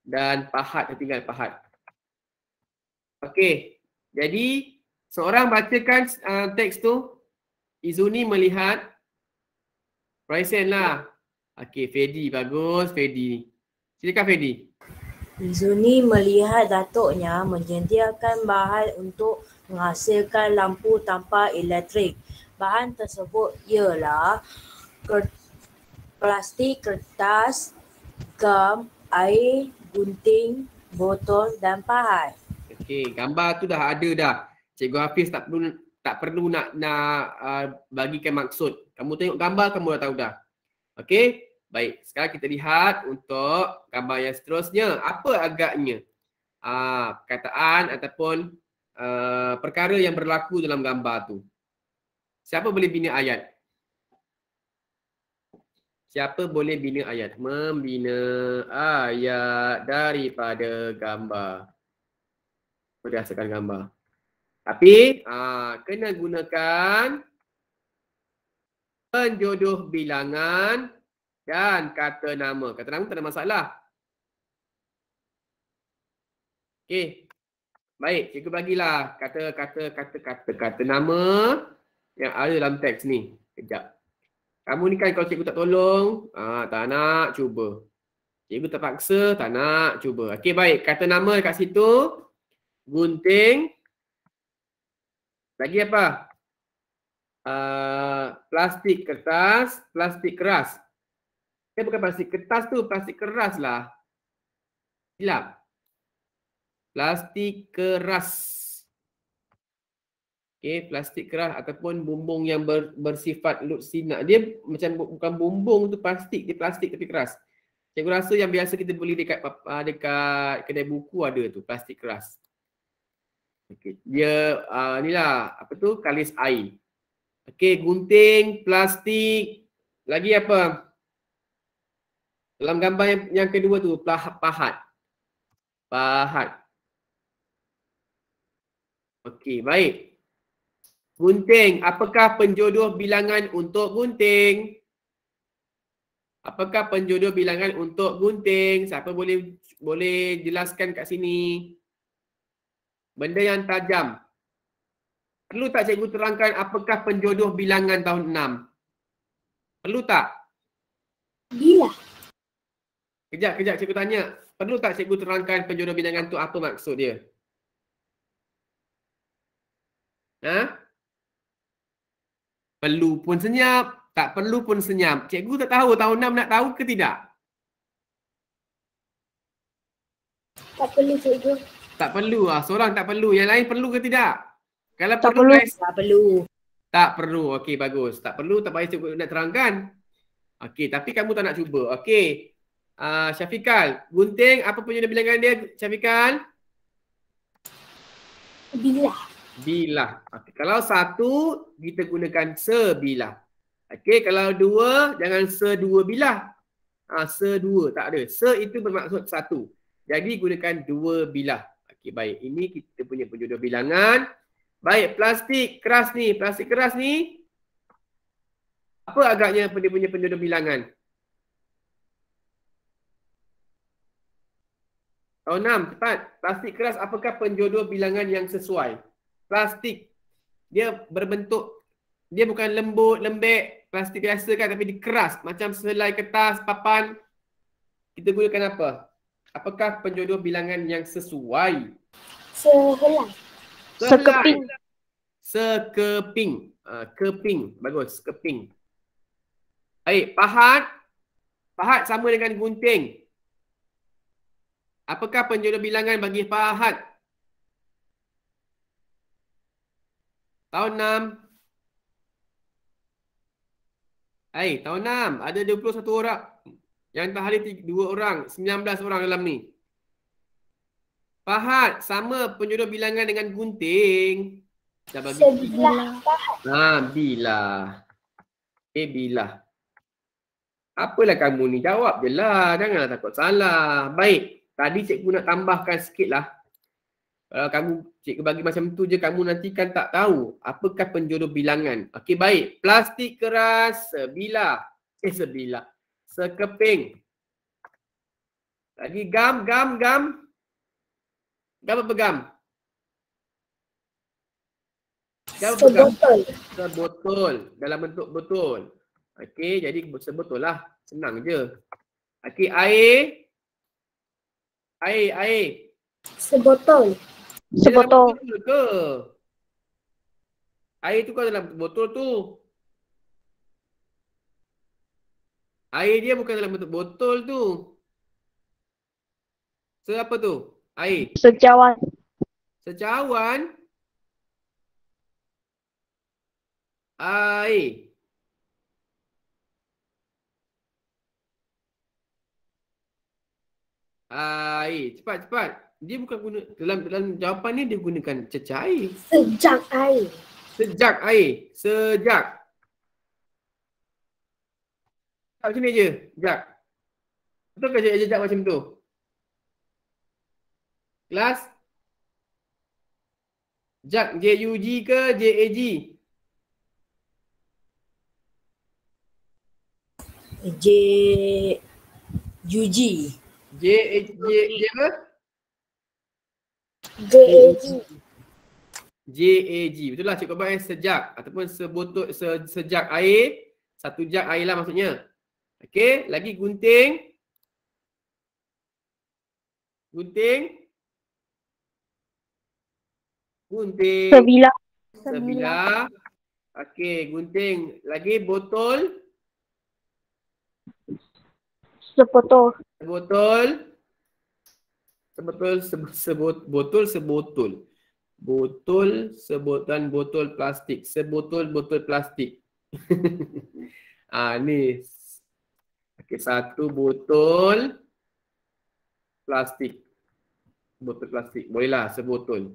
dan pahat tinggal pahat. Okey. Jadi seorang bacakan uh, teks tu Izuni melihat raisen lah. Okey, Fedi bagus, Fedi. Silakan Fedi. Zuni melihat datuknya menyediakan bahan untuk menghasilkan lampu tanpa elektrik. Bahan tersebut ialah plastik, kertas, gam, air, gunting, botol dan pahat. Okey, gambar tu dah ada dah. Cikgu Hafiz tak perlu tak perlu nak nak uh, bagikan maksud. Kamu tengok gambar kamu dah tahu dah. Okey? Baik, sekarang kita lihat untuk gambar yang seterusnya. Apa agaknya aa, ah, perkataan ataupun aa, eh, perkara yang berlaku dalam gambar tu? Siapa boleh bina ayat? Siapa boleh bina ayat? Membina ayat daripada gambar. Berdasarkan gambar. Tapi aa, ah, kena gunakan penjodoh bilangan dan kata nama. Kata nama tak ada masalah. Okey. Baik, cikgu bagilah kata kata kata kata kata nama yang ada dalam teks ni. Kejap. Kamu ni kan kalau cikgu tak tolong, ah tak nak cuba. Cikgu terpaksa tak nak cuba. Okey baik, kata nama dekat situ. Gunting. Lagi apa? Uh, plastik kertas, plastik keras. Dia bukan plastik kertas tu, plastik keras lah. Silap. Plastik keras. Okay, plastik keras ataupun bumbung yang ber, bersifat lutsina. Dia macam bu, bukan bumbung tu plastik, dia plastik tapi keras. Cikgu rasa yang biasa kita beli dekat ah, dekat kedai buku ada tu, plastik keras. Okay. Dia uh, ni lah, apa tu, kalis air. Okay, gunting, plastik, lagi apa? Dalam gambar yang, yang kedua tu pahat. Pahat. Okey, baik. Gunting, apakah penjodoh bilangan untuk gunting? Apakah penjodoh bilangan untuk gunting? Siapa boleh boleh jelaskan kat sini? Benda yang tajam. Perlu tak cikgu terangkan apakah penjodoh bilangan tahun 6? Perlu tak? Bila? Kejap, kejap cikgu tanya. Perlu tak cikgu terangkan penjuru bidangan tu apa maksud dia? Ha? Perlu pun senyap, tak perlu pun senyap. Cikgu tak tahu tahun 6 nak tahu ke tidak? Tak perlu cikgu. Tak perlu ah. Seorang tak perlu. Yang lain perlu ke tidak? Kalau tak perlu, perlu. tak perlu. Tak perlu. Okey bagus. Tak perlu tak payah cikgu nak terangkan. Okey, tapi kamu tak nak cuba. Okey. Uh, Syafiqal, gunting apa punya bilangan dia Syafiqal? Bilah. Bilah. Okay. Kalau satu, kita gunakan sebilah. Okey, kalau dua, jangan sedua bilah. Ha, sedua, tak ada. Se itu bermaksud satu. Jadi gunakan dua bilah. Okey, baik. Ini kita punya penjodoh bilangan. Baik, plastik keras ni. Plastik keras ni. Apa agaknya dia punya penjodoh bilangan? Oh, enam. tepat Plastik keras, apakah penjodoh bilangan yang sesuai? Plastik. Dia berbentuk. Dia bukan lembut, lembek. Plastik biasa kan, tapi dia keras. Macam selai kertas, papan. Kita gunakan apa? Apakah penjodoh bilangan yang sesuai? Sehelai. Sekeping. Sekeping. Uh, keping. Bagus. Keping. Baik. Pahat. Pahat sama dengan gunting. Apakah penjodoh bilangan bagi Fahad? Tahun 6. Hai, tahun 6. Ada 21 orang. Yang tahari 2 orang. 19 orang dalam ni. Fahad, sama penjodoh bilangan dengan gunting. Dah bagi. Sebilah. Ha, bilah. Eh, bilah. Apalah kamu ni? Jawab je lah. Janganlah takut salah. Baik tadi cikgu nak tambahkan sikit lah kalau eh, kamu cikgu bagi macam tu je kamu nanti kan tak tahu apakah penjodoh bilangan. Okey baik. Plastik keras sebilah. Eh sebilah. Sekeping. Lagi gam, gam, gam. Gam apa gam? Gam apa gam? Sebotol. Dalam bentuk betul. Okey jadi sebotol lah. Senang je. Okey air. Air, air. Sebotol. Sebotol. Air tu kau dalam botol tu. Air dia bukan dalam bentuk botol tu. So apa tu? Air. Secawan. Secawan? Air. air. Cepat cepat. Dia bukan guna dalam dalam jawapan ni dia gunakan cecah air. Sejak air. Sejak air. Sejak. Tak macam ni je. Sejak. Betul ke sejak, sejak macam tu? Kelas? Jag, J-U-G ke j a g J-U-G. J H J J apa? J A G. J A G. Betul lah cikgu bang eh, sejak ataupun sebotol se, sejak air satu jak air lah maksudnya. okay lagi gunting. Gunting. Gunting. Sebilah. Sebilah. okay gunting. Lagi botol. sebotol Sebotol. Sebotol, sebot, botol, sebotol. Botol, sebotan botol plastik. Sebotol, botol plastik. ah ha, ni. Okay, satu botol plastik. Botol plastik. Bolehlah, sebotol.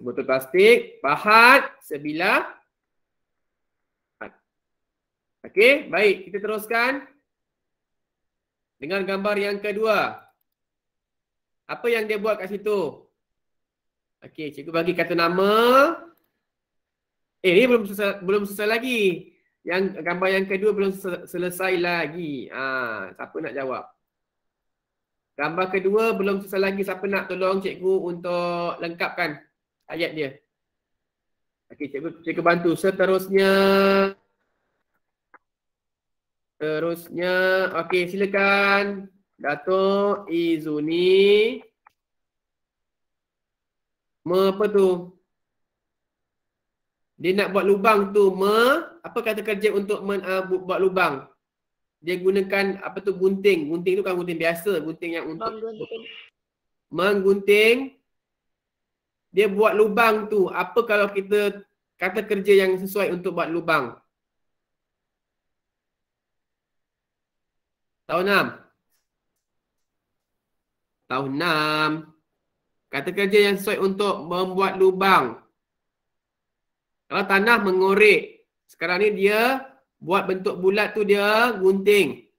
Sebotol plastik. Pahat, sebilah. Okey, baik. Kita teruskan. Dengan gambar yang kedua. Apa yang dia buat kat situ? Okey, cikgu bagi kata nama. Eh, ni belum selesai, belum selesai lagi. Yang gambar yang kedua belum selesai lagi. Ah, siapa nak jawab? Gambar kedua belum selesai lagi. Siapa nak tolong cikgu untuk lengkapkan ayat dia? Okey, cikgu cikgu bantu. Seterusnya, Seterusnya, okey silakan Datuk Izuni. Me apa tu? Dia nak buat lubang tu me apa kata kerja untuk men, uh, bu- buat lubang? Dia gunakan apa tu gunting. Gunting tu kan gunting biasa, gunting yang untuk menggunting. Dia buat lubang tu. Apa kalau kita kata kerja yang sesuai untuk buat lubang? Tahun enam. Tahun enam. Kata kerja yang sesuai untuk membuat lubang. Kalau tanah mengorek. Sekarang ni dia buat bentuk bulat tu dia gunting.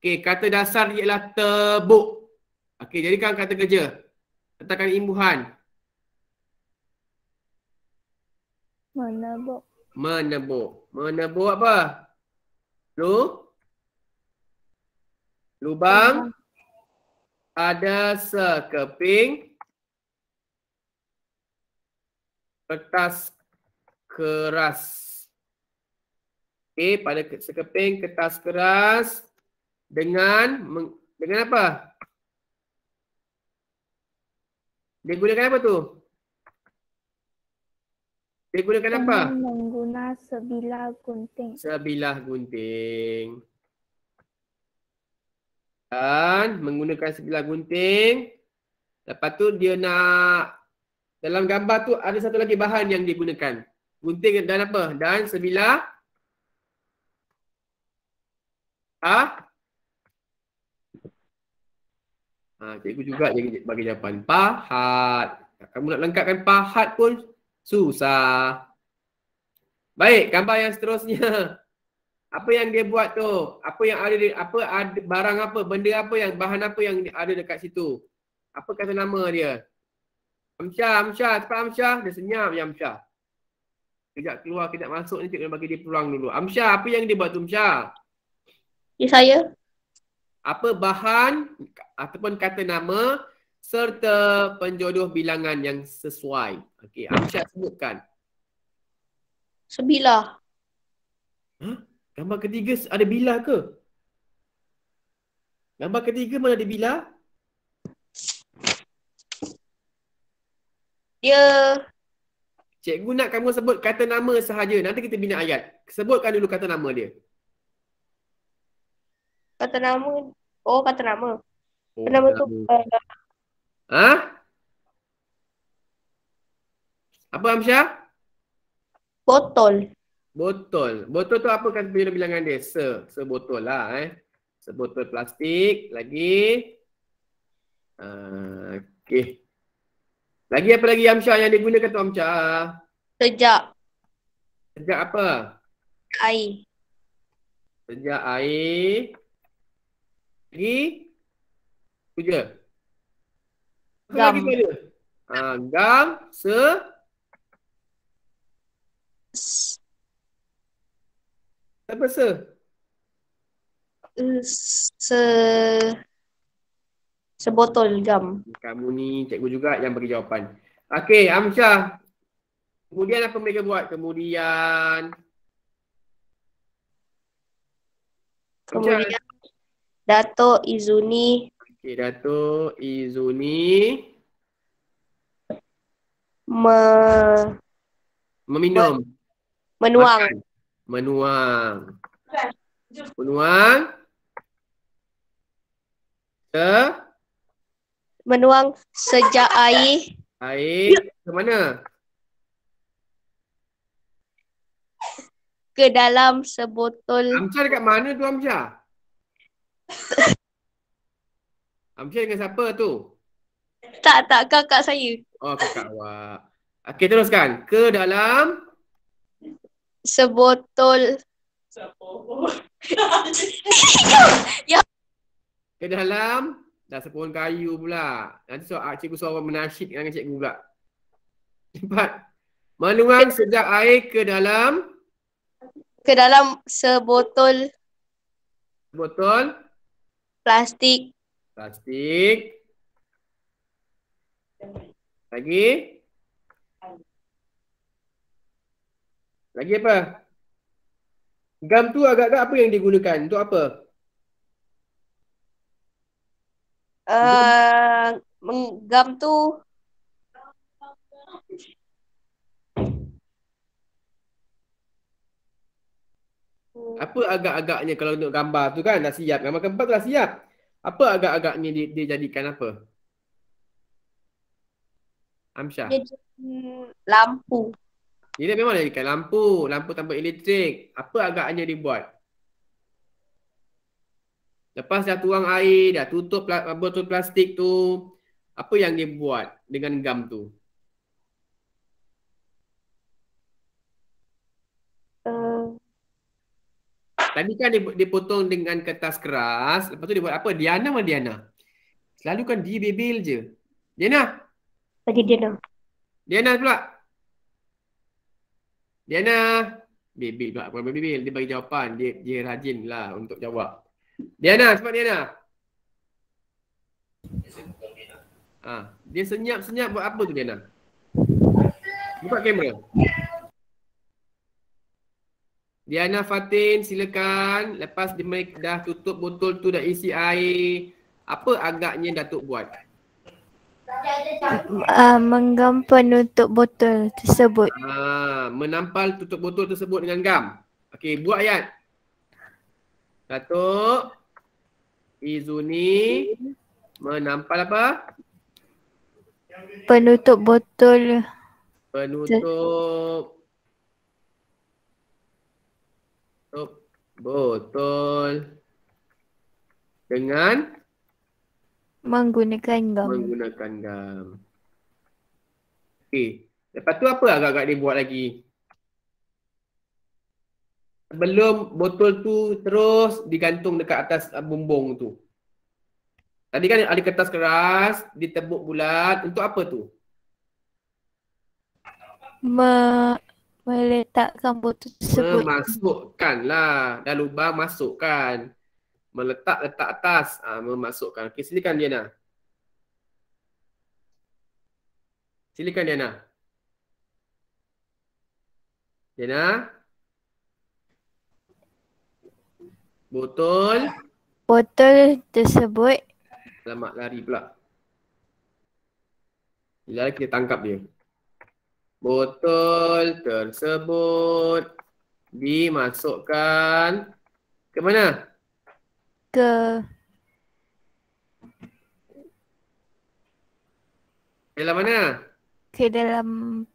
Okey, kata dasar ialah tebuk. Okey, jadikan kata kerja. Letakkan imbuhan. Menebuk. Menebuk. Menebuk apa? Lu? lubang ada sekeping kertas keras. Okey, pada sekeping kertas keras dengan dengan apa? Dia gunakan apa tu? Dia gunakan apa? Menggunakan sebilah gunting. Sebilah gunting dan menggunakan sebilah gunting. Lepas tu dia nak dalam gambar tu ada satu lagi bahan yang digunakan. Gunting dan apa? Dan sebilah A. Ha? ha, cikgu juga yang bagi jawapan. Pahat. Kamu nak lengkapkan pahat pun susah. Baik, gambar yang seterusnya apa yang dia buat tu apa yang ada di, apa ada barang apa benda apa yang bahan apa yang ada dekat situ apa kata nama dia Amsha, Amsha, cepat Amsha? dia senyap yang Amsha. kejap keluar kejap masuk ni cikgu bagi dia peluang dulu Amsha, apa yang dia buat tu Amsyah Ya saya apa bahan ataupun kata nama serta penjodoh bilangan yang sesuai. Okey, Amsha sebutkan. Sebilah. Huh? Gambar ketiga ada bilah ke? Gambar ketiga mana ada bilah? Ya. Yeah. Cikgu nak kamu sebut kata nama sahaja. Nanti kita bina ayat. Sebutkan dulu kata nama dia. Kata nama. Oh, kata nama. Oh, nama tu. Eh, ha? Apa Amsyah? Botol. Botol. Botol tu apa kan bilangan dia? Se. Sebotol lah eh. Sebotol plastik. Lagi. Uh, eh, okay. Lagi apa lagi Amsha yang digunakan tu Amsha? Sejak. Sejak apa? Air. Sejak air. Lagi. Tu je. Gam. ha, gam. Se. Apa se? Eh, se sebotol gam Kamu ni cikgu juga yang beri jawapan. okay Amsha. Kemudian apa mereka buat? Kemudian Kemudian Dato Izuni. Okey, Datuk Izuni me meminum menuang. Makan menuang kan? menuang ke menuang sejak air air ke mana ke dalam sebotol Amsyar dekat mana tu amca Amsyar dengan siapa tu? Tak, tak kakak saya Oh kakak awak Okay teruskan Ke dalam sebotol Sapu. Ya. Ke dalam dah sepohon kayu pula. Nanti so ah, cikgu suruh menasyid dengan cikgu pula. Cepat. Menuang sejak air ke dalam ke dalam sebotol botol plastik. Plastik. Lagi? Lagi apa? Gam tu agak-agak apa yang digunakan? Untuk apa? Uh, gam tu Apa agak-agaknya kalau untuk gambar tu kan dah siap. Gambar keempat tu dah siap. Apa agak-agaknya dia, dia jadikan apa? Amsyah. lampu. Bila memang dia ikat lampu, lampu tanpa elektrik. Apa agaknya dia buat? Lepas dia tuang air, dia tutup botol plastik tu. Apa yang dia buat dengan gam tu? Uh, Tadi kan dia, dia potong dengan kertas keras. Lepas tu dia buat apa? Diana mana Diana? Selalu kan dia bebel je. Diana? Bagi Diana. Diana pula. Diana, bibil pula, bukan bibil. Dia bagi jawapan, dia, dia rajin lah untuk jawab. Diana, cepat Diana. Ha. Dia senyap-senyap buat apa tu Diana? Buka kamera. Diana Fatin, silakan. Lepas dia dah tutup botol tu, dah isi air. Apa agaknya Datuk buat? uh, ah, menggampan untuk botol tersebut. Uh, menampal tutup botol tersebut dengan gam. Okey, buat ayat. satu. Izuni menampal apa? Penutup botol. Penutup. Penutup botol dengan Menggunakan gam. Menggunakan gam. Okey. Lepas tu apa agak-agak dia buat lagi? Sebelum botol tu terus digantung dekat atas bumbung tu. Tadi kan ada kertas keras, ditebuk bulat. Untuk apa tu? Me meletakkan botol tersebut. lah Dah lubang, masukkan meletak letak atas ha, memasukkan. Okey, silakan Diana. Silakan Diana. Diana. Botol. Botol tersebut. Alamak, lari pula. Bila kita tangkap dia. Botol tersebut dimasukkan ke mana? ke Dalam mana? Ke dalam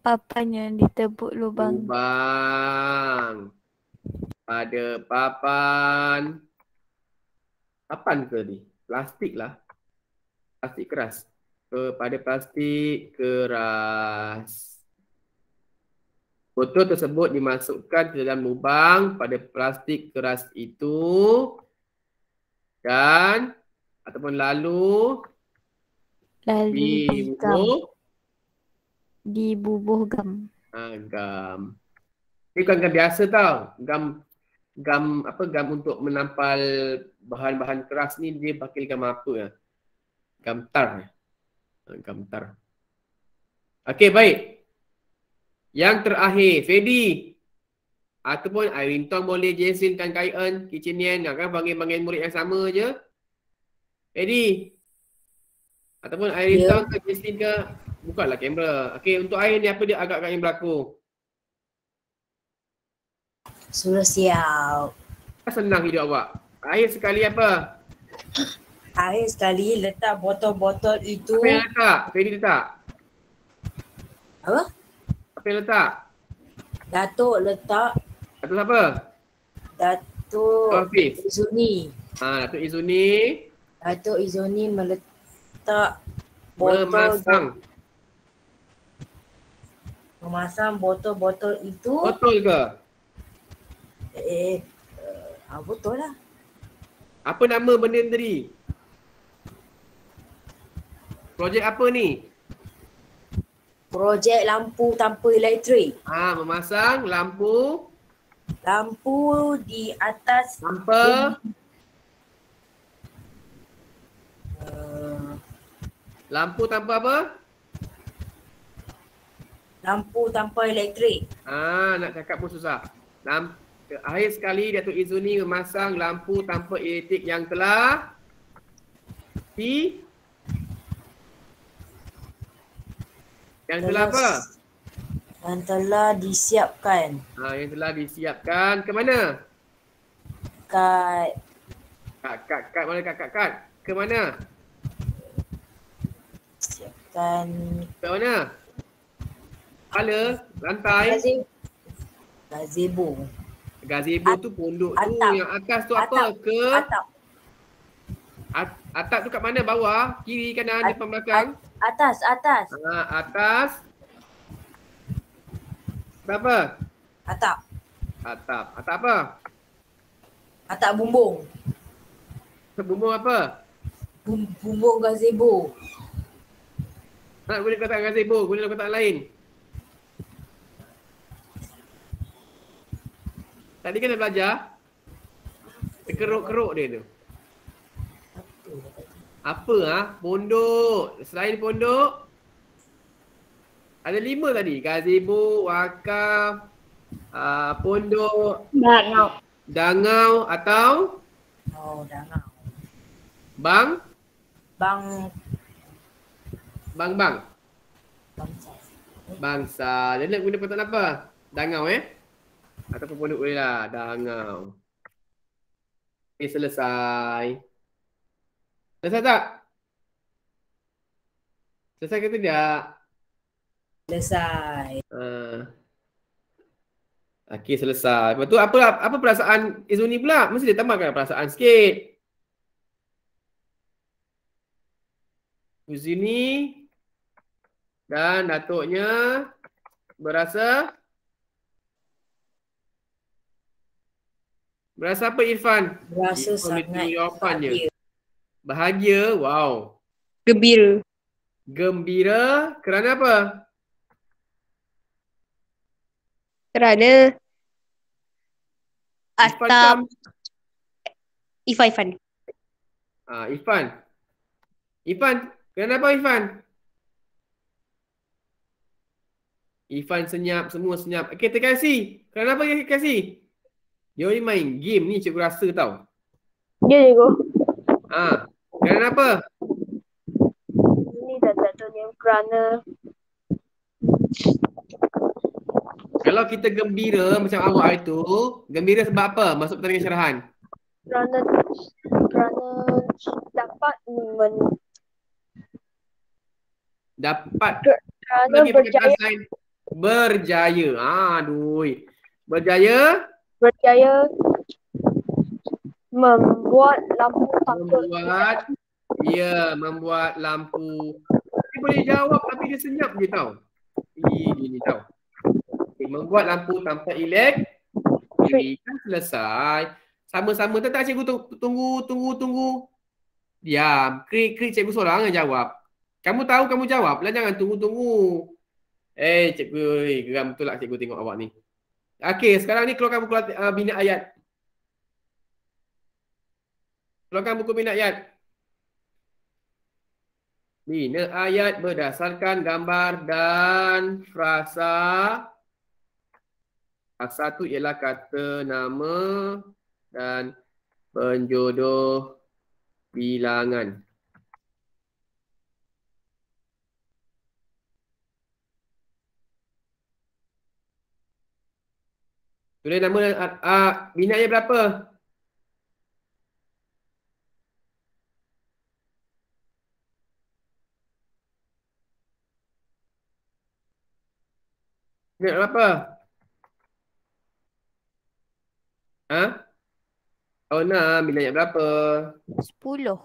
papan yang ditebuk lubang. Lubang. Pada papan. Papan ke ni? Plastik lah. Plastik keras. Kepada plastik keras. Botol tersebut dimasukkan ke dalam lubang pada plastik keras itu dan ataupun lalu lalu dibubuh dibubuh gam ah gam ini kan gam biasa tau gam gam apa gam untuk menampal bahan-bahan keras ni dia pakai gam apa ya gam tar ya? Ha, gam tar okey baik yang terakhir Fedi Ataupun Irene Tong boleh, Jason Tan Kai En, Kitchen Nian, kan panggil-panggil murid yang sama je. Jadi Ataupun Irene yeah. Tong ya. ke Jason ke, bukalah kamera. Okey, untuk Irene ni apa dia agak yang berlaku? Suruh siap. Senang hidup awak. Air sekali apa? Air sekali letak botol-botol itu. Apa yang letak? Apa yang letak? Apa? Apa yang letak? Datuk letak Datuk siapa? Datuk Izuni. Ha, Datuk Izuni. Datuk Izuni meletak botol. Memasang. Memasang botol-botol itu. Botol ke? Eh, eh uh, botol lah. Apa nama benda tadi? Projek apa ni? Projek lampu tanpa elektrik. Ah, memasang lampu lampu di atas lampu lampu tanpa apa lampu tanpa elektrik ah nak cakap pun susah lampu akhir sekali Datuk Izuni memasang lampu tanpa elektrik yang telah di yang telah apa yang telah disiapkan. Ha, yang telah disiapkan ke mana? Kat. Kat, kat, kat. Mana kat, kat, kat? Ke mana? Siapkan. Ke mana? Kepala, lantai. Gazebo. Gazebo tu pondok tu. Yang atas tu atap. Ke? Atap. atap tu kat mana? Bawah? Kiri, kanan, depan, belakang? atas, atas. Ha, atas. Atap apa? Atap. Atap. Atap apa? Atap bumbung. Bumbung apa? Bum, bumbung gazebo. tak boleh kata gazebo, guna kata lain. Tadi kan dah belajar? Kerok-kerok dia tu. Apa ah? Ha? Pondok. Selain pondok, ada lima tadi. Gazebo, wakaf, uh, pondok, dangau. dangau atau? Oh, dangau. Bang? Bang. Bang-bang? Bangsa. Bangsa. Jadi nak guna perkataan apa? Dangau eh? Ataupun pondok boleh lah. Dangau. Okay, selesai. Selesai tak? Selesai ke tidak? Tidak. Selesai. Uh. Okey selesai. Lepas tu apa apa perasaan Izuni pula? Mesti dia tambahkan perasaan sikit. Izuni dan datuknya berasa berasa apa Irfan? Berasa sangat bahagia. Bahagia, wow. Gembira. Gembira kerana apa? kerana Atap ha, Ifan Ifan Ah, Ifan. Ifan, kenapa Ifan? Ifan senyap, semua senyap. Okay, terima kasih. Kenapa terima kasih? Dia ni main game ni cikgu rasa tau. Ya, yeah, cikgu. Ah, ha, kenapa? Ini dah jatuh ni kerana Kalau kita gembira macam awak itu, gembira sebab apa? Masuk pertandingan syarahan. Kerana kerana dapat men dapat kerana berjaya. berjaya. Aduh. Berjaya? Berjaya membuat lampu tangga. Membuat ya, yeah, membuat lampu. Dia boleh jawab tapi dia senyap je tau. Ini, ini tau membuat lampu tanpa elektrik kan selesai sama-sama tak tak cikgu tunggu tunggu tunggu diam krik krik cikgu seorang yang jawab kamu tahu kamu jawab lah jangan tunggu tunggu eh cikgu eh, geram betul lah cikgu tengok awak ni okey sekarang ni keluarkan buku uh, ah, bina ayat keluarkan buku bina ayat Bina ayat berdasarkan gambar dan frasa satu ialah kata nama dan penjodoh bilangan. Tulis nama dan uh, uh, minatnya berapa? Minat berapa? Ha? Oh, nah, bila ayat berapa? Sepuluh.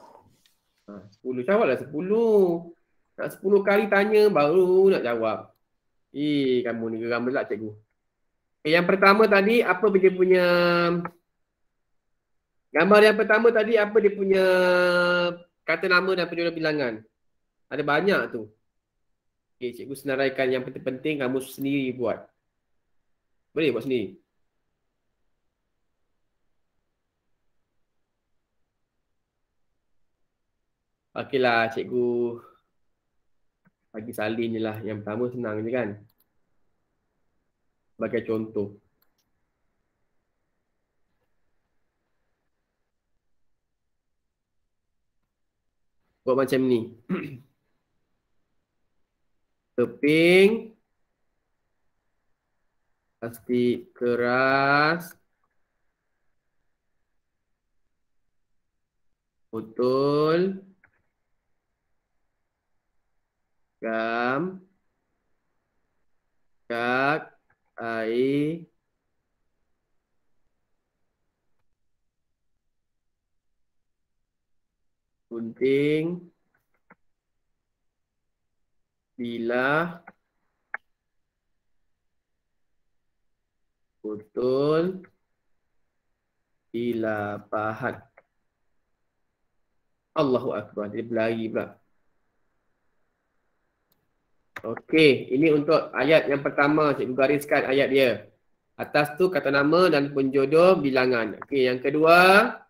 Ha, sepuluh, jawablah sepuluh. Nak sepuluh kali tanya baru nak jawab. Eh, kamu ni geram pula cikgu. Okay, eh, yang pertama tadi, apa dia punya... Gambar yang pertama tadi, apa dia punya kata nama dan penjualan bilangan? Ada banyak tu. Okey, eh, cikgu senaraikan yang penting-penting kamu sendiri buat. Boleh buat sendiri? lah cikgu bagi salin je lah. Yang pertama senang je kan. Sebagai contoh. Buat macam ni. Keping. Pasti keras. Betul. Betul. kam kak ai gunting bila putul bila pahat Allahu akbar dia berlari pula Okey, ini untuk ayat yang pertama cikgu gariskan ayat dia. Atas tu kata nama dan penjodoh bilangan. Okey, yang kedua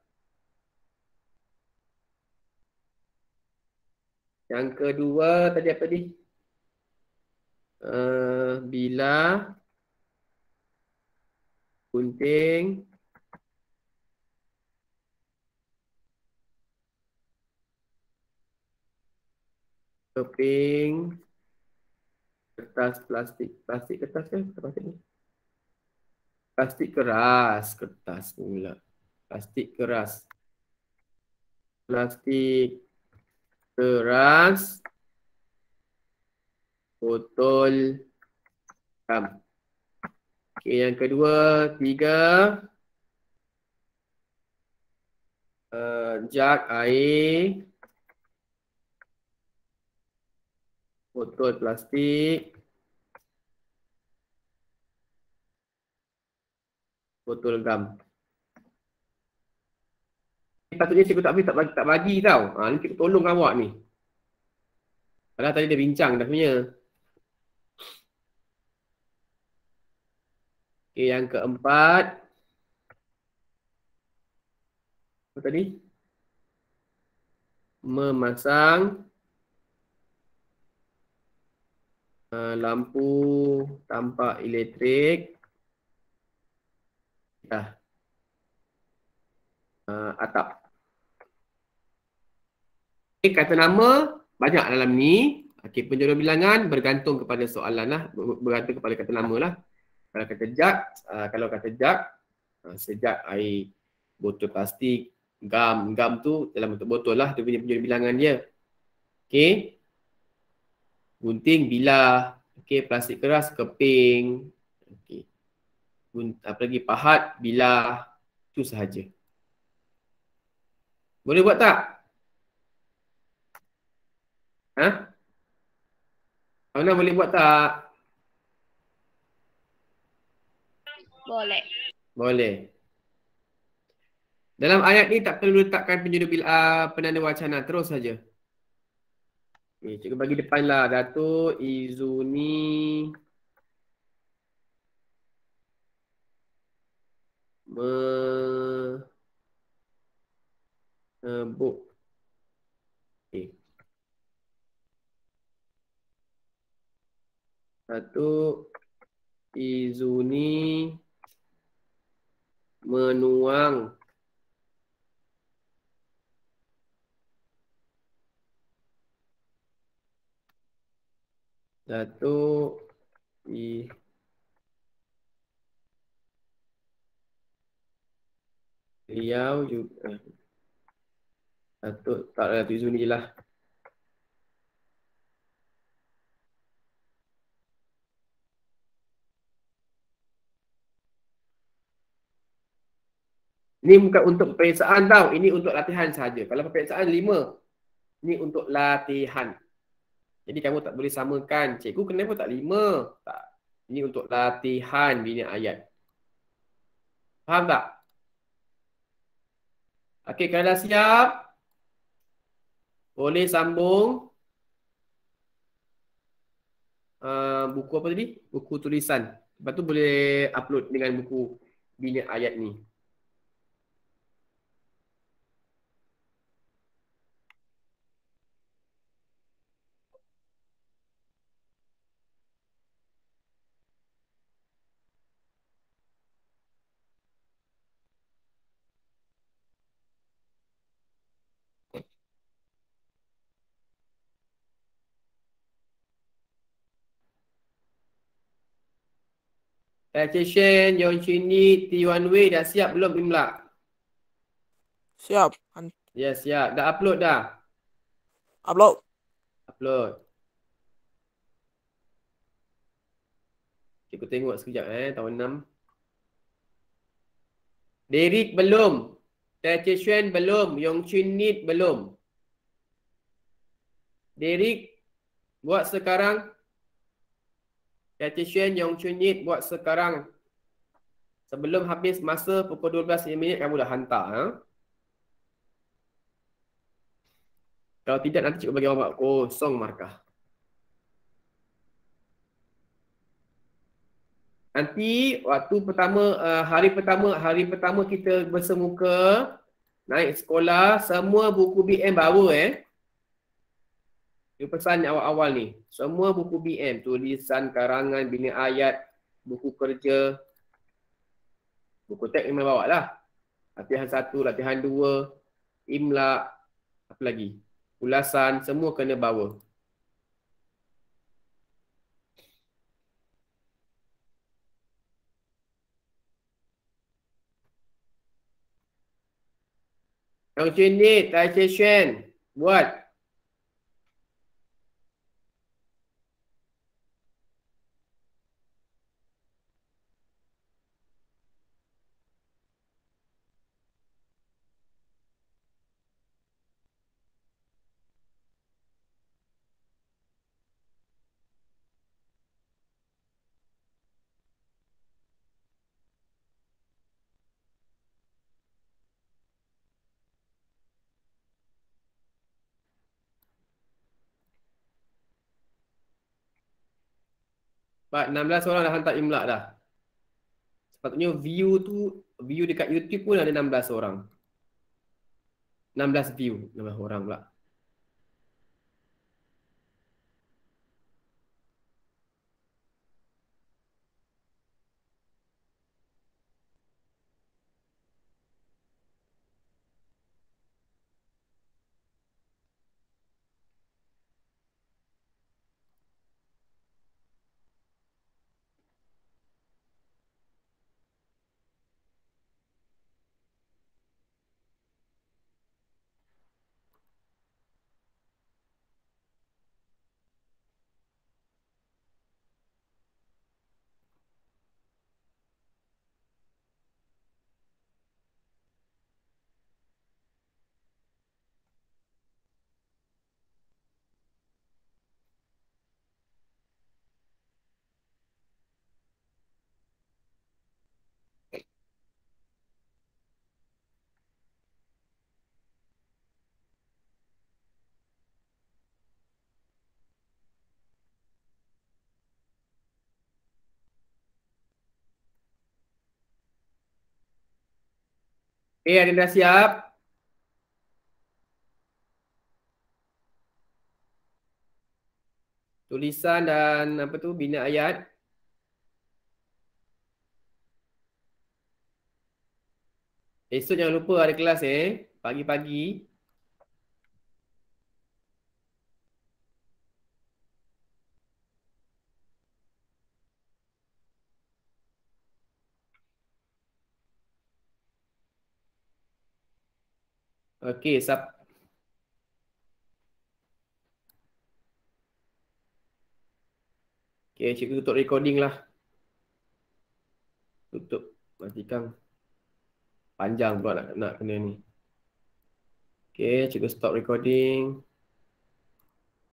Yang kedua tadi apa ni? Uh, bila gunting keping kertas plastik. Plastik kertas ke? plastik ni. Plastik keras kertas pula. Plastik keras. Plastik keras botol hitam. okay yang kedua, tiga. Uh, eh, jug air. Botol plastik. botol gam. Patutnya cikgu tak bagi tak bagi, tak bagi tau. Ha, ni cikgu tolong awak ni. Padahal tadi dia bincang dah punya. Okay, yang keempat. Apa tadi? Memasang uh, lampu tampak elektrik uh, atap. Okay, kata nama banyak dalam ni. Okay, penjodoh bilangan bergantung kepada soalan lah. Bergantung kepada kata nama lah. Kalau kata jak, uh, kalau kata jak, uh, sejak air botol plastik, gam, gam tu dalam bentuk botol lah. Dia punya penjodoh bilangan dia. Okay. Gunting, bilah. Okay, plastik keras, keping apalagi pahat bila tu sahaja. Boleh buat tak? Ha? Aula boleh buat tak? Boleh. Boleh. Dalam ayat ni tak perlu letakkan penjuru bila ah, penanda wacana terus saja. Ni cikgu bagi depanlah Dato Izuni me e, okay. satu izuni menuang satu i beliau juga Datuk eh, tak ada Datuk Izuni lah Ini bukan untuk periksaan tau. Ini untuk latihan saja. Kalau periksaan lima. Ini untuk latihan. Jadi kamu tak boleh samakan. Cikgu kenapa tak lima? Tak. Ini untuk latihan bina ayat. Faham tak? Okey, kalau dah siap boleh sambung uh, buku apa tadi? Buku tulisan. Lepas tu boleh upload dengan buku bina ayat ni. Relaxation, John Chini, T1 Way dah siap belum Imla? Siap. Ya, yes, siap. Dah upload dah? Upload. Upload. Kita tengok sekejap eh, tahun 6. Derek belum. Relaxation belum. Yong Chin belum. Derek, buat sekarang petition Yong you need buat sekarang sebelum habis masa pukul 12 minit kamu dah hantar ha? kalau tidak nanti cikgu bagi awak kosong markah Nanti waktu pertama, eh, hari pertama, hari pertama kita bersemuka naik sekolah, semua buku BM bawa eh. Dia pesan awal-awal ni. Semua buku BM, tulisan, karangan, bina ayat, buku kerja, buku teks memang bawa lah. Latihan satu, latihan dua, imla, apa lagi? Ulasan, semua kena bawa. Yang Chin Ni, buat. Sebab 16 orang dah hantar imla dah. Sepatutnya view tu, view dekat YouTube pun ada 16 orang. 16 view, 16 orang pula. Okay, ada yang dah siap? Tulisan dan apa tu bina ayat. Esok jangan lupa ada kelas eh. Pagi-pagi. Okey, sab. Okey, cikgu tutup recording lah. Tutup. Matikan. Panjang pula nak, nak kena ni. Okey, cikgu stop recording.